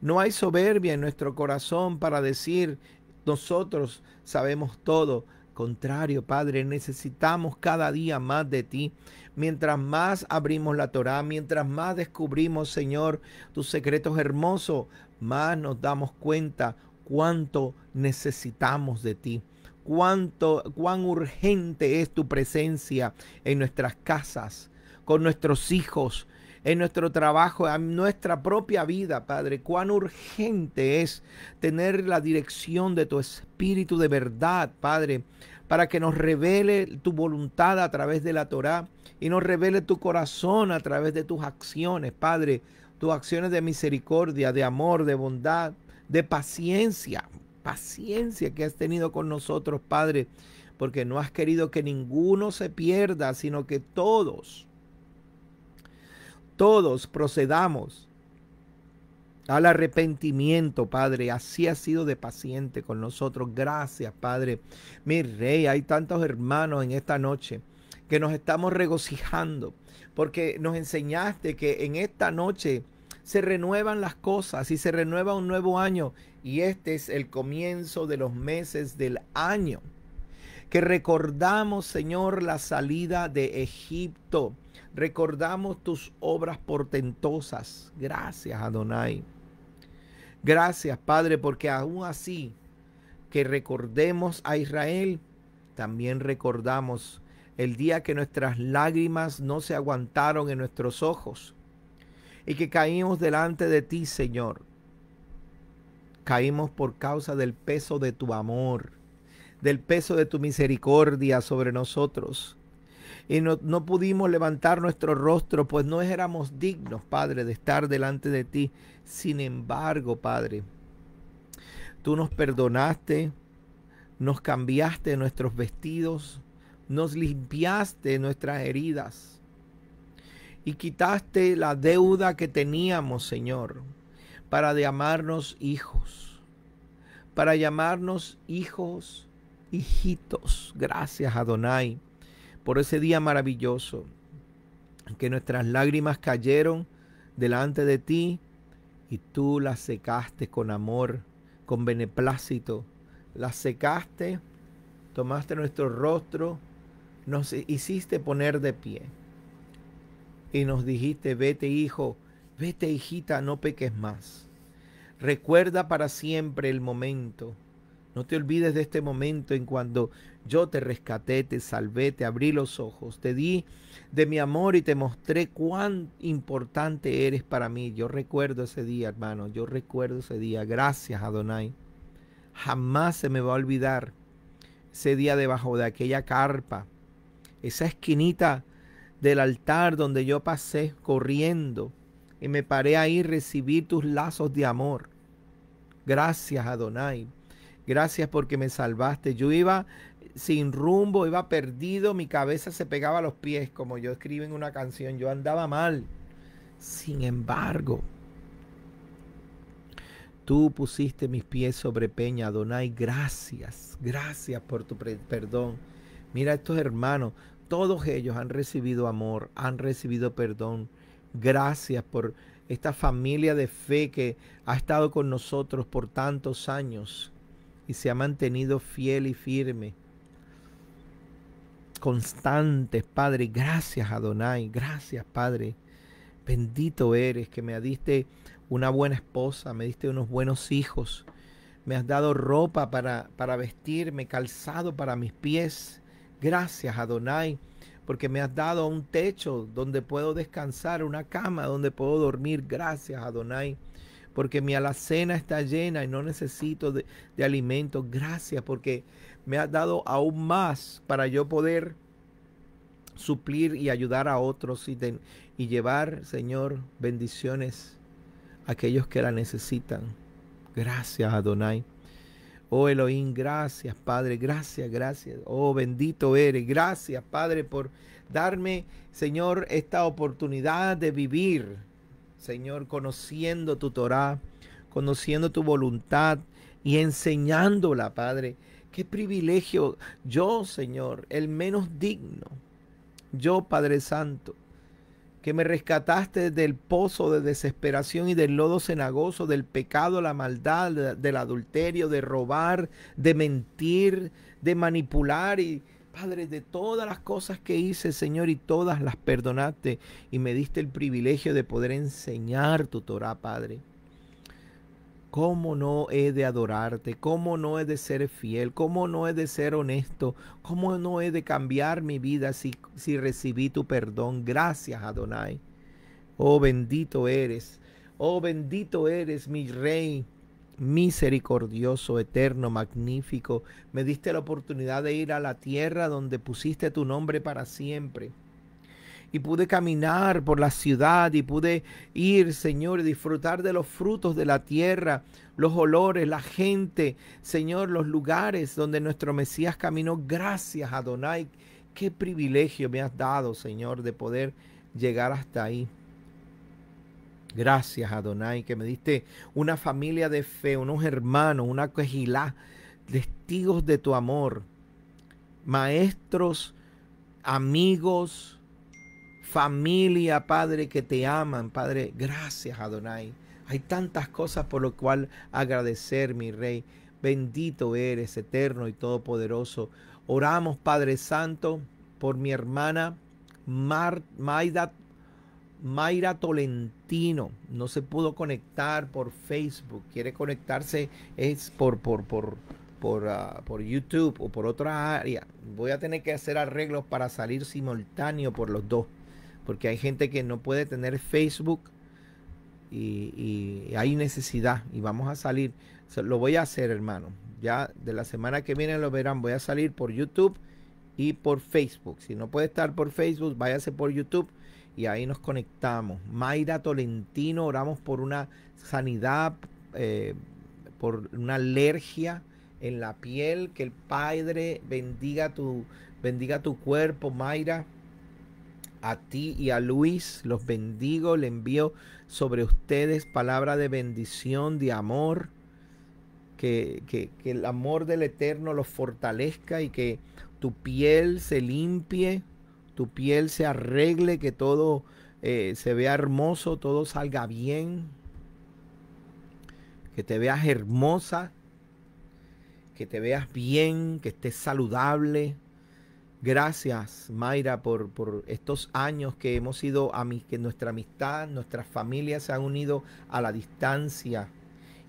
No hay soberbia en nuestro corazón para decir, nosotros sabemos todo. Contrario, Padre, necesitamos cada día más de ti. Mientras más abrimos la Torá, mientras más descubrimos, Señor, tus secretos hermosos, más nos damos cuenta, cuánto necesitamos de ti, cuánto, cuán urgente es tu presencia en nuestras casas, con nuestros hijos, en nuestro trabajo, en nuestra propia vida, Padre. Cuán urgente es tener la dirección de tu Espíritu de verdad, Padre, para que nos revele tu voluntad a través de la Torá y nos revele tu corazón a través de tus acciones, Padre. Tus acciones de misericordia, de amor, de bondad, de paciencia, paciencia que has tenido con nosotros, Padre, porque no has querido que ninguno se pierda, sino que todos, todos procedamos al arrepentimiento, Padre. Así has sido de paciente con nosotros. Gracias, Padre. Mi rey, hay tantos hermanos en esta noche que nos estamos regocijando porque nos enseñaste que en esta noche se renuevan las cosas y se renueva un nuevo año. Y este es el comienzo de los meses del año. Que recordamos, Señor, la salida de Egipto. Recordamos tus obras portentosas. Gracias, Adonai. Gracias, Padre, porque aún así que recordemos a Israel, también recordamos el día que nuestras lágrimas no se aguantaron en nuestros ojos y que caímos delante de ti, Señor. Caímos por causa del peso de tu amor, del peso de tu misericordia sobre nosotros. Y no, pudimos levantar nuestro rostro, pues no éramos dignos, Padre, de estar delante de ti. Sin embargo, Padre, tú nos perdonaste, nos cambiaste nuestros vestidos, nos limpiaste nuestras heridas y quitaste la deuda que teníamos, Señor, para llamarnos hijos, para llamarnos hijos, hijitos. Gracias, Adonai, por ese día maravilloso, que nuestras lágrimas cayeron delante de ti y tú las secaste con amor, con beneplácito, las secaste, tomaste nuestro rostro, nos hiciste poner de pie y nos dijiste, vete hijo, vete hijita, no peques más. Recuerda para siempre el momento. No te olvides de este momento en cuando yo te rescaté, te salvé, te abrí los ojos, te di de mi amor y te mostré cuán importante eres para mí. Yo recuerdo ese día, hermano, yo recuerdo ese día. Gracias, Adonai. Jamás se me va a olvidar ese día debajo de aquella carpa, esa esquinita del altar donde yo pasé corriendo y me paré ahí recibir tus lazos de amor. Gracias, Adonai. Gracias porque me salvaste. Yo iba sin rumbo, iba perdido, mi cabeza se pegaba a los pies, como yo escribo en una canción, yo andaba mal. Sin embargo, tú pusiste mis pies sobre peña, Adonai. Gracias, gracias por tu perdón. Mira estos hermanos, todos ellos han recibido amor, han recibido perdón. Gracias por esta familia de fe que ha estado con nosotros por tantos años y se ha mantenido fiel y firme. Constantes, Padre. Gracias, Adonai. Gracias, Padre. Bendito eres que me diste una buena esposa, me diste unos buenos hijos, me has dado ropa para, para vestirme, calzado para mis pies Gracias, Adonai, porque me has dado un techo donde puedo descansar, una cama donde puedo dormir. Gracias, Adonai, porque mi alacena está llena y no necesito de, de alimentos. Gracias, porque me has dado aún más para yo poder suplir y ayudar a otros y, y llevar, Señor, bendiciones a aquellos que la necesitan. Gracias, Adonai. Oh Elohim, gracias Padre, gracias, gracias. Oh bendito eres, gracias Padre por darme, Señor, esta oportunidad de vivir, Señor, conociendo tu Torah, conociendo tu voluntad y enseñándola, Padre. Qué privilegio, yo, Señor, el menos digno, yo, Padre Santo, que me rescataste del pozo de desesperación y del lodo cenagoso, del pecado, la maldad, del adulterio, de robar, de mentir, de manipular y Padre, de todas las cosas que hice, Señor, y todas las perdonaste y me diste el privilegio de poder enseñar tu Torah, Padre. ¿Cómo no he de adorarte? ¿Cómo no he de ser fiel? ¿Cómo no he de ser honesto? ¿Cómo no he de cambiar mi vida si, si recibí tu perdón? Gracias, Adonai. Oh bendito eres. Oh bendito eres, mi rey misericordioso, eterno, magnífico. Me diste la oportunidad de ir a la tierra donde pusiste tu nombre para siempre y pude caminar por la ciudad y pude ir, Señor, disfrutar de los frutos de la tierra, los olores, la gente, Señor, los lugares donde nuestro Mesías caminó. Gracias, Adonai. Qué privilegio me has dado, Señor, de poder llegar hasta ahí. Gracias, Adonai, que me diste una familia de fe, unos hermanos, una cojilá, testigos de tu amor, maestros, amigos, familia, Padre, que te aman, Padre. Gracias, Adonai. Hay tantas cosas por lo cual agradecer, mi Rey. Bendito eres, eterno y todopoderoso. Oramos, Padre Santo, por mi hermana Mar, Mayra, Mayra Tolentino. No se pudo conectar por Facebook. Quiere conectarse es por, por, por, por, ah, por, YouTube o por otra área. Voy a tener que hacer arreglos para salir simultáneo por los dos porque hay gente que no puede tener Facebook y, hay necesidad y vamos a salir. Lo voy a hacer, hermano. Ya de la semana que viene lo verán. Voy a salir por YouTube y por Facebook. Si no puede estar por Facebook, váyase por YouTube y ahí nos conectamos. Mayra Tolentino, oramos por una sanidad, eh, por una alergia en la piel. Que el Padre bendiga tu, bendiga tu cuerpo, Mayra a ti y a Luis. Los bendigo, le envío sobre ustedes palabra de bendición, de amor. Que, el amor del Eterno los fortalezca y que tu piel se limpie, tu piel se arregle, que todo eh, se vea hermoso, todo salga bien, que te veas hermosa, que te veas bien, que estés saludable, Gracias, Mayra, por, estos años que hemos sido, que nuestra amistad, nuestras familias se han unido a la distancia.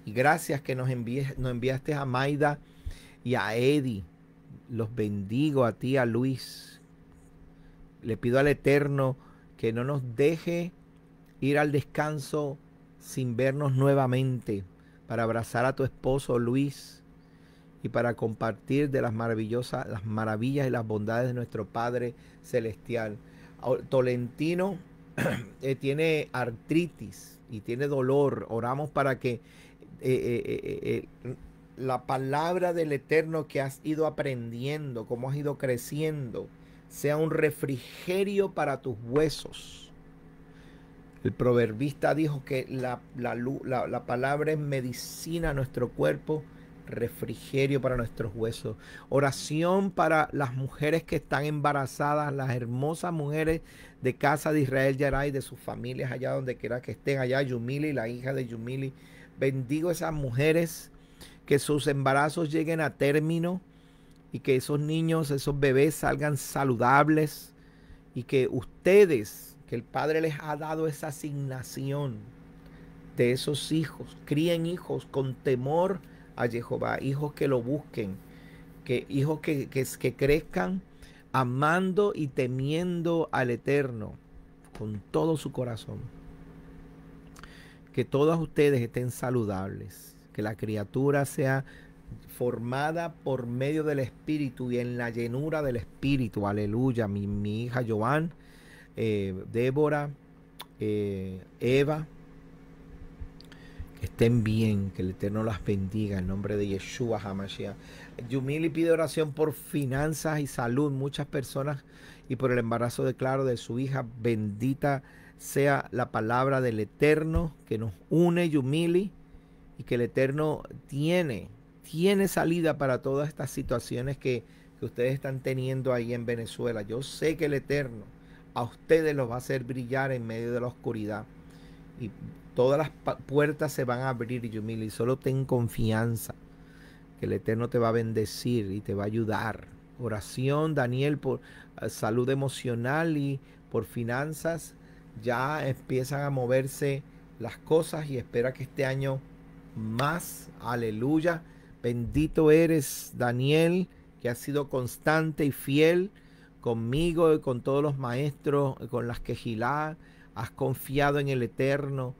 Y gracias que nos, nos enviaste a Mayra y a Eddie. Los bendigo a ti, a Luis. Le pido al Eterno que no nos deje ir al descanso sin vernos nuevamente para abrazar a tu esposo Luis y para compartir de las maravillosas, las maravillas y las bondades de nuestro Padre Celestial. Tolentino eh, tiene artritis y tiene dolor. Oramos para que eh, eh, mm, la palabra del Eterno que has ido aprendiendo, como has ido creciendo, sea un refrigerio para tus huesos. El proverbista dijo que la, la, la palabra es medicina a nuestro cuerpo refrigerio para nuestros huesos, oración para las mujeres que están embarazadas, las hermosas mujeres de casa de Israel Yaray, de sus familias allá donde quiera que estén, allá Yumili, la hija de Yumili. Bendigo a esas mujeres, que sus embarazos lleguen a término y que esos niños, esos bebés salgan saludables y que ustedes, que el Padre les ha dado esa asignación de esos hijos, críen hijos con temor a Jehová, hijos que lo busquen, que hijos que, que, crezcan amando y temiendo al Eterno con todo su corazón. Que todas ustedes estén saludables, que la criatura sea formada por medio del Espíritu y en la llenura del Espíritu. Aleluya, mi, hija Joan, eh, Débora, eh, Eva, estén bien, que el Eterno las bendiga en nombre de Yeshua Hamashiach. Yumili pide oración por finanzas y salud, muchas personas y por el embarazo de de su hija. Bendita sea la palabra del Eterno que nos une, Yumili, y que el Eterno tiene, tiene salida para todas estas situaciones que, que ustedes están teniendo ahí en Venezuela. Yo sé que el Eterno a ustedes los va a hacer brillar en medio de la oscuridad. Y Todas las puertas se van a abrir, y Solo ten confianza que el Eterno te va a bendecir y te va a ayudar. Oración, Daniel, por eh, salud emocional y por finanzas. Ya empiezan a moverse las cosas y espera que este año más. Aleluya. Bendito eres, Daniel, que has sido constante y fiel conmigo y con todos los maestros, con las quejilá. Has confiado en el Eterno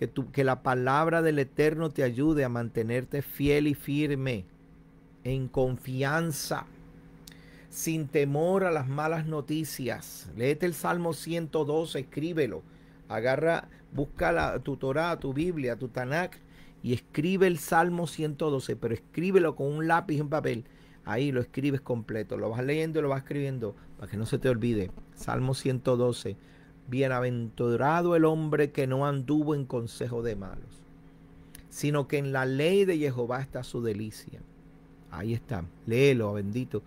que, que la palabra del Eterno te ayude a mantenerte fiel y firme, en confianza, sin temor a las malas noticias. Léete el Salmo 112, escríbelo. Agarra, busca la, tu Torah, tu Biblia, tu Tanakh y escribe el Salmo 112, pero escríbelo con un lápiz en papel. Ahí lo escribes completo, lo vas leyendo y lo vas escribiendo para que no se te olvide. Salmo 112 Bienaventurado el hombre que no anduvo en consejo de malos, sino que en la ley de Jehová está su delicia. Ahí está, léelo, bendito.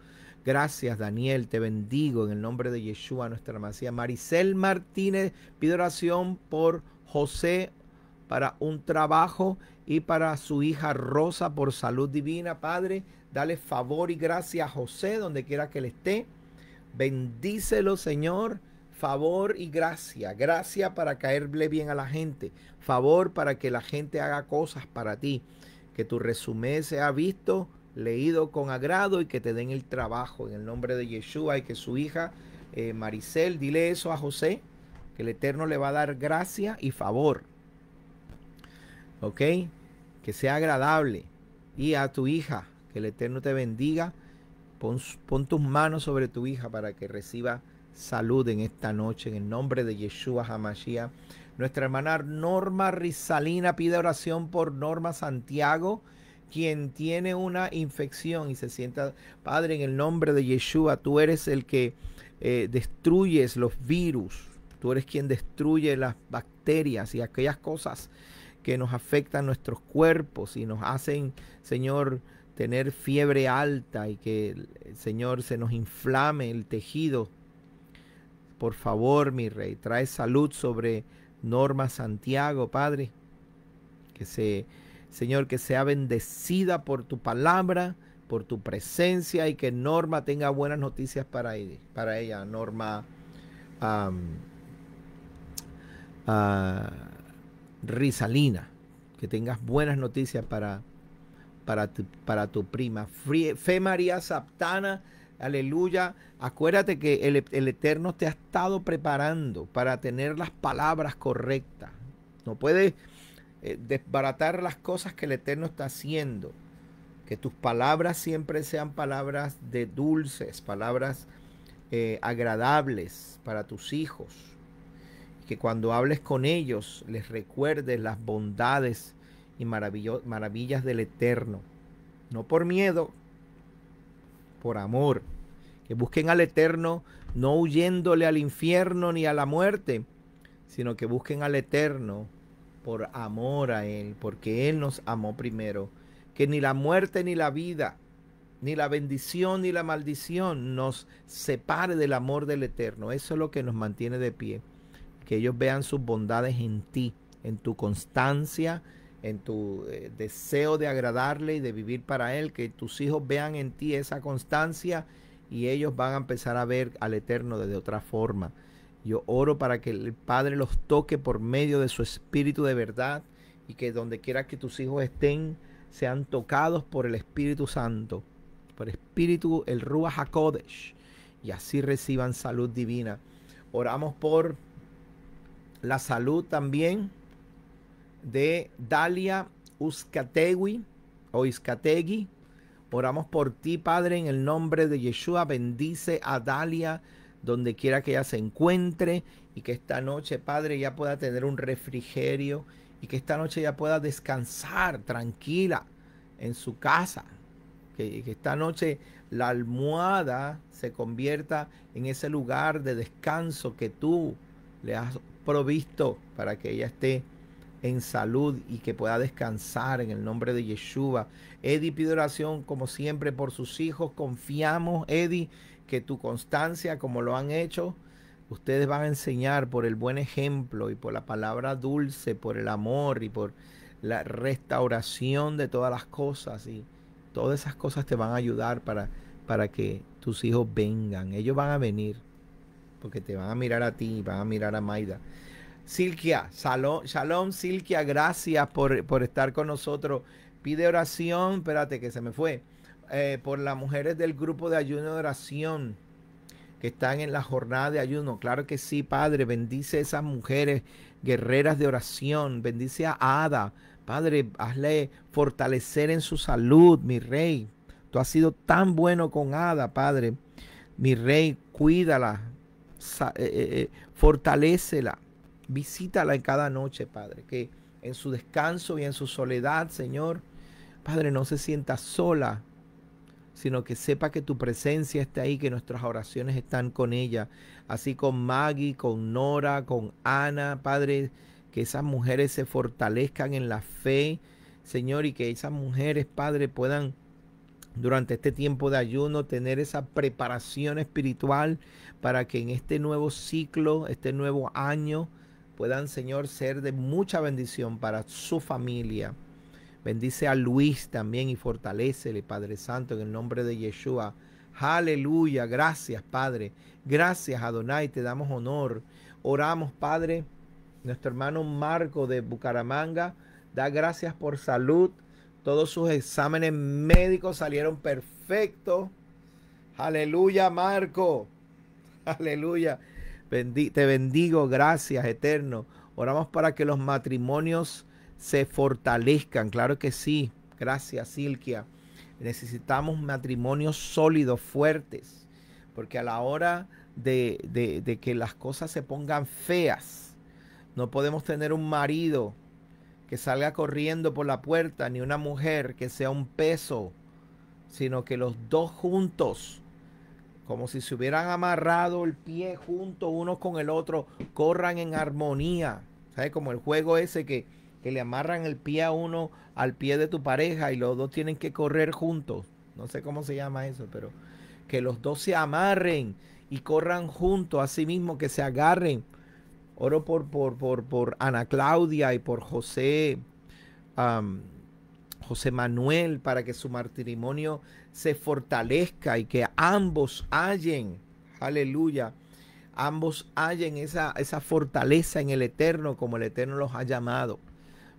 Gracias, Daniel, te bendigo en el nombre de Yeshua, nuestra Masía. Maricel Martínez pide oración por José para un trabajo y para su hija Rosa por salud divina. Padre, dale favor y gracias a José donde quiera que le esté. Bendícelo, Señor favor y gracia. Gracia para caerle bien a la gente. Favor para que la gente haga cosas para ti. Que tu resumen sea visto, leído con agrado y que te den el trabajo en el nombre de Yeshua y que su hija eh, Maricel, dile eso a José, que el Eterno le va a dar gracia y favor. ¿Ok? Que sea agradable. Y a tu hija, que el Eterno te bendiga. pon tus manos sobre tu hija para que reciba salud en esta noche, en el nombre de Yeshua Hamashiach. Nuestra hermana Norma Rizalina pide oración por Norma Santiago, quien tiene una infección y se sienta, Padre, en el nombre de Yeshua, tú eres el que eh, destruyes los virus, tú eres quien destruye las bacterias y aquellas cosas que nos afectan nuestros cuerpos y nos hacen, Señor, tener fiebre alta y que, Señor, se nos inflame el tejido por favor, mi rey, trae salud sobre Norma Santiago, Padre. Que se, Señor, que sea bendecida por tu palabra, por tu presencia y que Norma tenga buenas noticias para e, ella. Norma ah, risalina que tengas buenas noticias para, para, tu, para tu prima. Fe María Saptana Aleluya. Acuérdate que el, Eterno te ha estado preparando para tener las palabras correctas. No puedes eh, desbaratar las cosas que el Eterno está haciendo. Que tus palabras siempre sean palabras de dulces, palabras eh, agradables para tus hijos. Que cuando hables con ellos les recuerdes las bondades y maravillas del Eterno. No por miedo, por amor que busquen al Eterno no huyéndole al infierno ni a la muerte, sino que busquen al Eterno por amor a Él, porque Él nos amó primero, que ni la muerte ni la vida, ni la bendición ni la maldición nos separe del amor del Eterno. Eso es lo que nos mantiene de pie, que ellos vean sus bondades en ti, en tu constancia, en tu eh, deseo de agradarle y de vivir para Él, que tus hijos vean en ti esa constancia y ellos van a empezar a ver al Eterno de otra forma. Yo oro para que el Padre los toque por medio de su Espíritu de verdad y que donde quiera que tus hijos estén, sean tocados por el Espíritu Santo, por Espíritu, el Ruach HaKodesh, y así reciban salud divina. Oramos por la salud también de Dalia Uzcategui o Iscategui. Oramos por ti, Padre, en el nombre de Yeshua. Bendice a Dalia donde quiera que ella se encuentre y que esta noche, Padre, ya pueda tener un refrigerio y que esta noche ya pueda descansar tranquila en su casa. Que, que esta noche la almohada se convierta en ese lugar de descanso que tú le has provisto para que ella esté en salud y que pueda descansar en el nombre de Yeshua. Eddie pide oración como siempre por sus hijos. Confiamos, Eddie, que tu constancia, como lo han hecho, ustedes van a enseñar por el buen ejemplo y por la palabra dulce, por el amor y por la restauración de todas las cosas. Y todas esas cosas te van a ayudar para, para que tus hijos vengan. Ellos van a venir porque te van a mirar a ti, van a mirar a Maida Silkia, shalom, shalom Silkia, gracias por, estar con nosotros. Pide oración, espérate que se me fue, eh, por las mujeres del grupo de ayuno de oración que están en la jornada de ayuno. Claro que sí, Padre, bendice a esas mujeres guerreras de oración, bendice a Ada. Padre, hazle fortalecer en su salud, mi rey. Tú has sido tan bueno con Ada, Padre. Mi rey, cuídala, eh, eh, eh fortalecela Visítala en cada noche, Padre, que en su descanso y en su soledad, Señor, Padre, no se sienta sola, sino que sepa que tu presencia está ahí, que nuestras oraciones están con ella, así con Maggie, con Nora, con Ana, Padre, que esas mujeres se fortalezcan en la fe, Señor, y que esas mujeres, Padre, puedan durante este tiempo de ayuno tener esa preparación espiritual para que en este nuevo ciclo, este nuevo año, puedan, Señor, ser de mucha bendición para su familia. Bendice a Luis también y fortalecele, Padre Santo, en el nombre de Yeshua. Aleluya, gracias, Padre. Gracias, Adonai, te damos honor. Oramos, Padre. Nuestro hermano Marco de Bucaramanga da gracias por salud. Todos sus exámenes médicos salieron perfectos. Aleluya, Marco. Aleluya te bendigo, gracias, eterno. Oramos para que los matrimonios se fortalezcan. Claro que sí. Gracias, Silkia. Necesitamos matrimonios sólidos, fuertes, porque a la hora de, de que las cosas se pongan feas, no podemos tener un marido que salga corriendo por la puerta, ni una mujer que sea un peso, sino que los dos juntos como si se hubieran amarrado el pie junto uno con el otro, corran en armonía. ¿Sabes? Como el juego ese que, le amarran el pie a uno al pie de tu pareja y los dos tienen que correr juntos. No sé cómo se llama eso, pero que los dos se amarren y corran juntos, así mismo que se agarren. Oro por, por, por, por Ana Claudia y por José. José Manuel para que su matrimonio se fortalezca y que ambos hallen, aleluya, ambos hallen esa, esa fortaleza en el Eterno como el Eterno los ha llamado.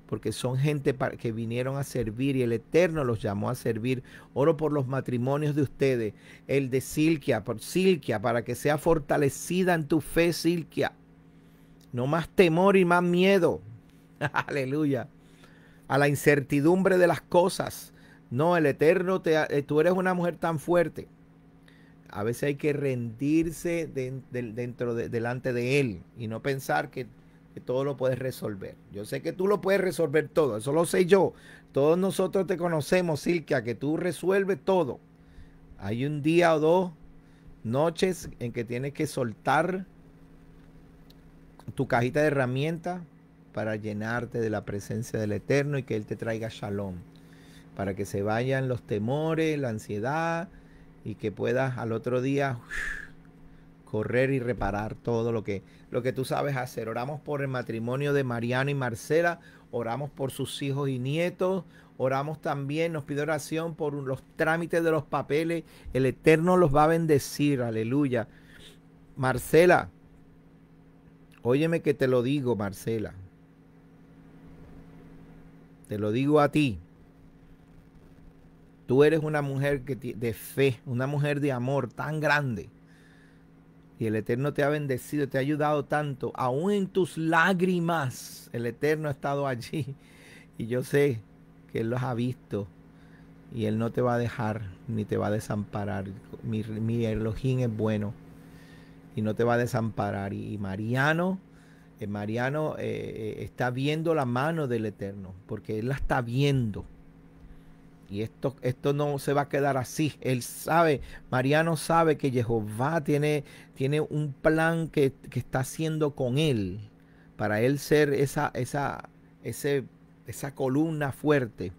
Porque son gente que vinieron a servir y el Eterno los llamó a servir. Oro por los matrimonios de ustedes. El de Silquia, por Silquia, para que sea fortalecida en tu fe, Silquia. No más temor y más miedo. Aleluya a la incertidumbre de las cosas. No, el Eterno, te, eh, tú eres una mujer tan fuerte. A veces hay que rendirse dentro delante de Él y no pensar que, que, todo lo puedes resolver. Yo sé que tú lo puedes resolver todo, eso lo sé yo. Todos nosotros te conocemos, Silvia, que tú resuelves todo. Hay un día o dos noches en que tienes que soltar tu cajita de herramientas para llenarte de la presencia del Eterno y que Él te traiga shalom, para que se vayan los temores, la ansiedad y que puedas al otro día correr y reparar todo lo que, lo que tú sabes hacer. Oramos por el matrimonio de Mariano y Marcela, oramos por sus hijos y nietos, oramos también, nos pide oración por los trámites de los papeles, el Eterno los va a bendecir, aleluya. Marcela, óyeme que te lo digo, Marcela, te lo digo a ti, tú eres una mujer que de fe, una mujer de amor tan grande. Y el Eterno te ha bendecido, te ha ayudado tanto. Aún en tus lágrimas, el Eterno ha estado allí. Y yo sé que Él los ha visto. Y Él no te va a dejar ni te va a desamparar. Mi, mi es bueno. Y no te va a desamparar. y Mariano Mariano eh, eh, está viendo la mano del Eterno, porque él la está viendo. Y esto, esto no se va a quedar así. Él sabe, Mariano sabe que Jehová tiene, tiene un plan que, está haciendo con él. Para él ser esa, esa, ese, esa columna fuerte.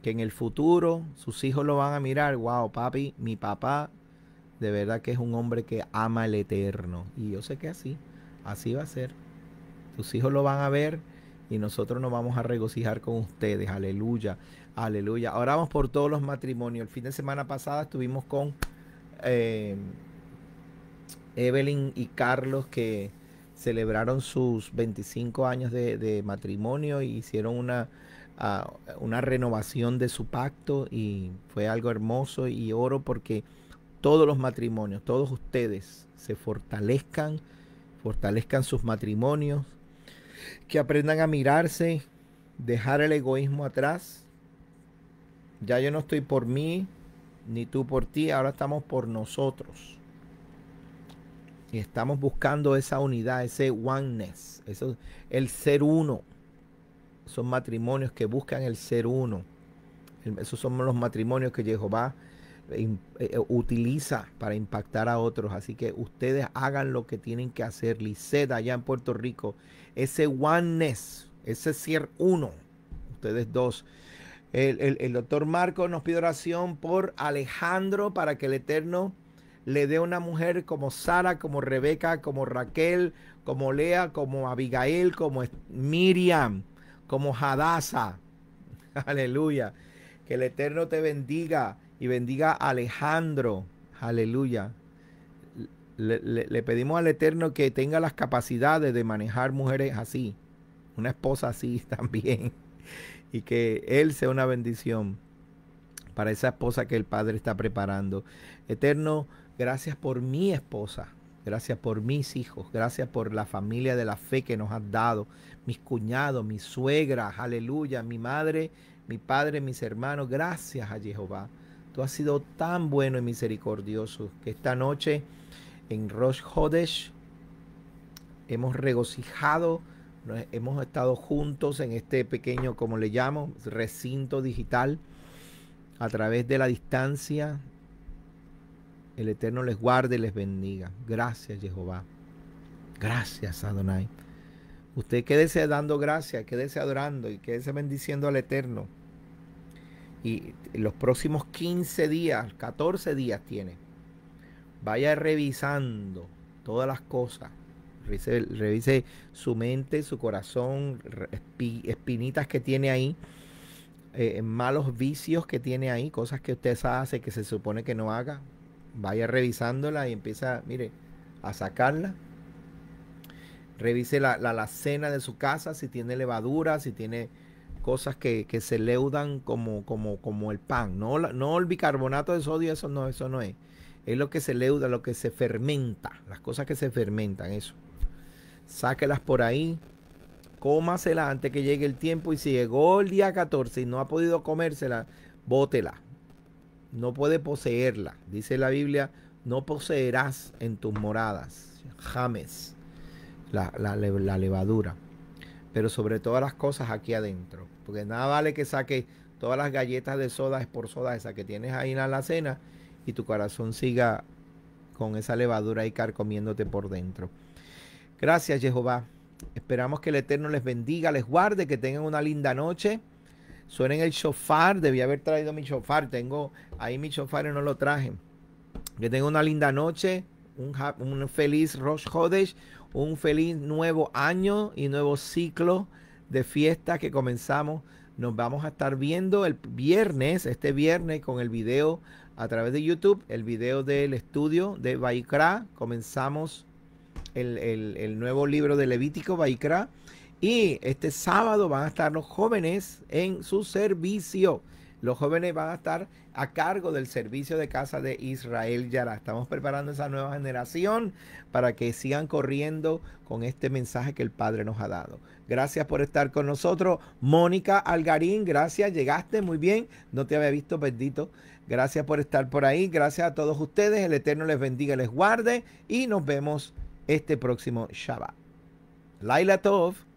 Que en el futuro sus hijos lo van a mirar. Wow, papi, mi papá de verdad que es un hombre que ama el eterno. Y yo sé que así así va a ser. Tus hijos lo van a ver y nosotros nos vamos a regocijar con ustedes. Aleluya, aleluya. Ahora vamos por todos los matrimonios. El fin de semana pasada estuvimos con eh, Evelyn y Carlos que celebraron sus 25 años de, matrimonio y e hicieron una, ah, una renovación de su pacto y fue algo hermoso y oro porque todos los matrimonios, todos ustedes se fortalezcan fortalezcan sus matrimonios, que aprendan a mirarse, dejar el egoísmo atrás. Ya yo no estoy por mí, ni tú por ti, ahora estamos por nosotros. Y estamos buscando esa unidad, ese oneness, eso, el ser uno. Son matrimonios que buscan el ser uno. Esos son los matrimonios que Jehová eh, eh, utiliza para impactar a otros. Así que ustedes hagan lo que tienen que hacer. Liceda allá en Puerto Rico, ese oneness, ese CIER uno, ustedes dos. El, el, doctor Marco nos pide oración por Alejandro para que el Eterno le dé una mujer como Sara, como Rebeca, como Raquel, como Lea, como Abigail, como Miriam, como Hadassah. Aleluya. Que el Eterno te bendiga y bendiga a Alejandro. Aleluya. Le, pedimos al Eterno que tenga las capacidades de manejar mujeres así, una esposa así también, y que Él sea una bendición para esa esposa que el Padre está preparando. Eterno, gracias por mi esposa, gracias por mis hijos, gracias por la familia de la fe que nos has dado, mis cuñados, mis suegras, aleluya, mi madre, mi padre, mis hermanos, gracias a Jehová. Tú has sido tan bueno y misericordioso que esta noche en Rosh Hodesh hemos regocijado, hemos estado juntos en este pequeño, como le llamo, recinto digital. A través de la distancia, el Eterno les guarde y les bendiga. Gracias, Jehová. Gracias, Adonai. Usted quédese dando gracias, quédese adorando y quédese bendiciendo al Eterno y los próximos 15 días, 14 días tiene. Vaya revisando todas las cosas. Revise, su mente, su corazón, espinitas que tiene ahí, eh, malos vicios que tiene ahí, cosas que usted hace que se supone que no haga. Vaya revisándola y empieza, mire, a sacarla. Revise la, la, la cena de su casa, si tiene levadura, si tiene cosas que, se leudan como, como, como el pan. No, no el bicarbonato de sodio, eso no, eso no es. Es lo que se leuda, lo que se fermenta, las cosas que se fermentan, eso. Sáquelas por ahí, cómasela antes que llegue el tiempo y si llegó el día 14 y no ha podido comérsela, bótela. No puede poseerla. Dice la Biblia, no poseerás en tus moradas, james, la levadura pero sobre todas las cosas aquí adentro. Porque nada vale que saques todas las galletas de soda, por soda esa que tienes ahí en la cena y tu corazón siga con esa levadura y carcomiéndote por dentro. Gracias, Jehová. Esperamos que el Eterno les bendiga, les guarde, que tengan una linda noche. Suenen el shofar, debía haber traído mi shofar. Tengo ahí mi shofar y no lo traje. Que tengan una linda noche, un, feliz Rosh Hodesh, un feliz nuevo año y nuevo ciclo de fiesta que comenzamos. Nos vamos a estar viendo el viernes, este viernes, con el video a través de YouTube, el video del estudio de Baikra. Comenzamos el, nuevo libro de Levítico, Baikra. Y este sábado van a estar los jóvenes en su servicio. Los jóvenes van a estar a cargo del servicio de casa de Israel Yara. Estamos preparando esa nueva generación para que sigan corriendo con este mensaje que el Padre nos ha dado. Gracias por estar con nosotros. Mónica Algarín, gracias. Llegaste muy bien. No te había visto, bendito. Gracias por estar por ahí. Gracias a todos ustedes. El Eterno les bendiga, les guarde. Y nos vemos este próximo Shabbat. Laila Tov.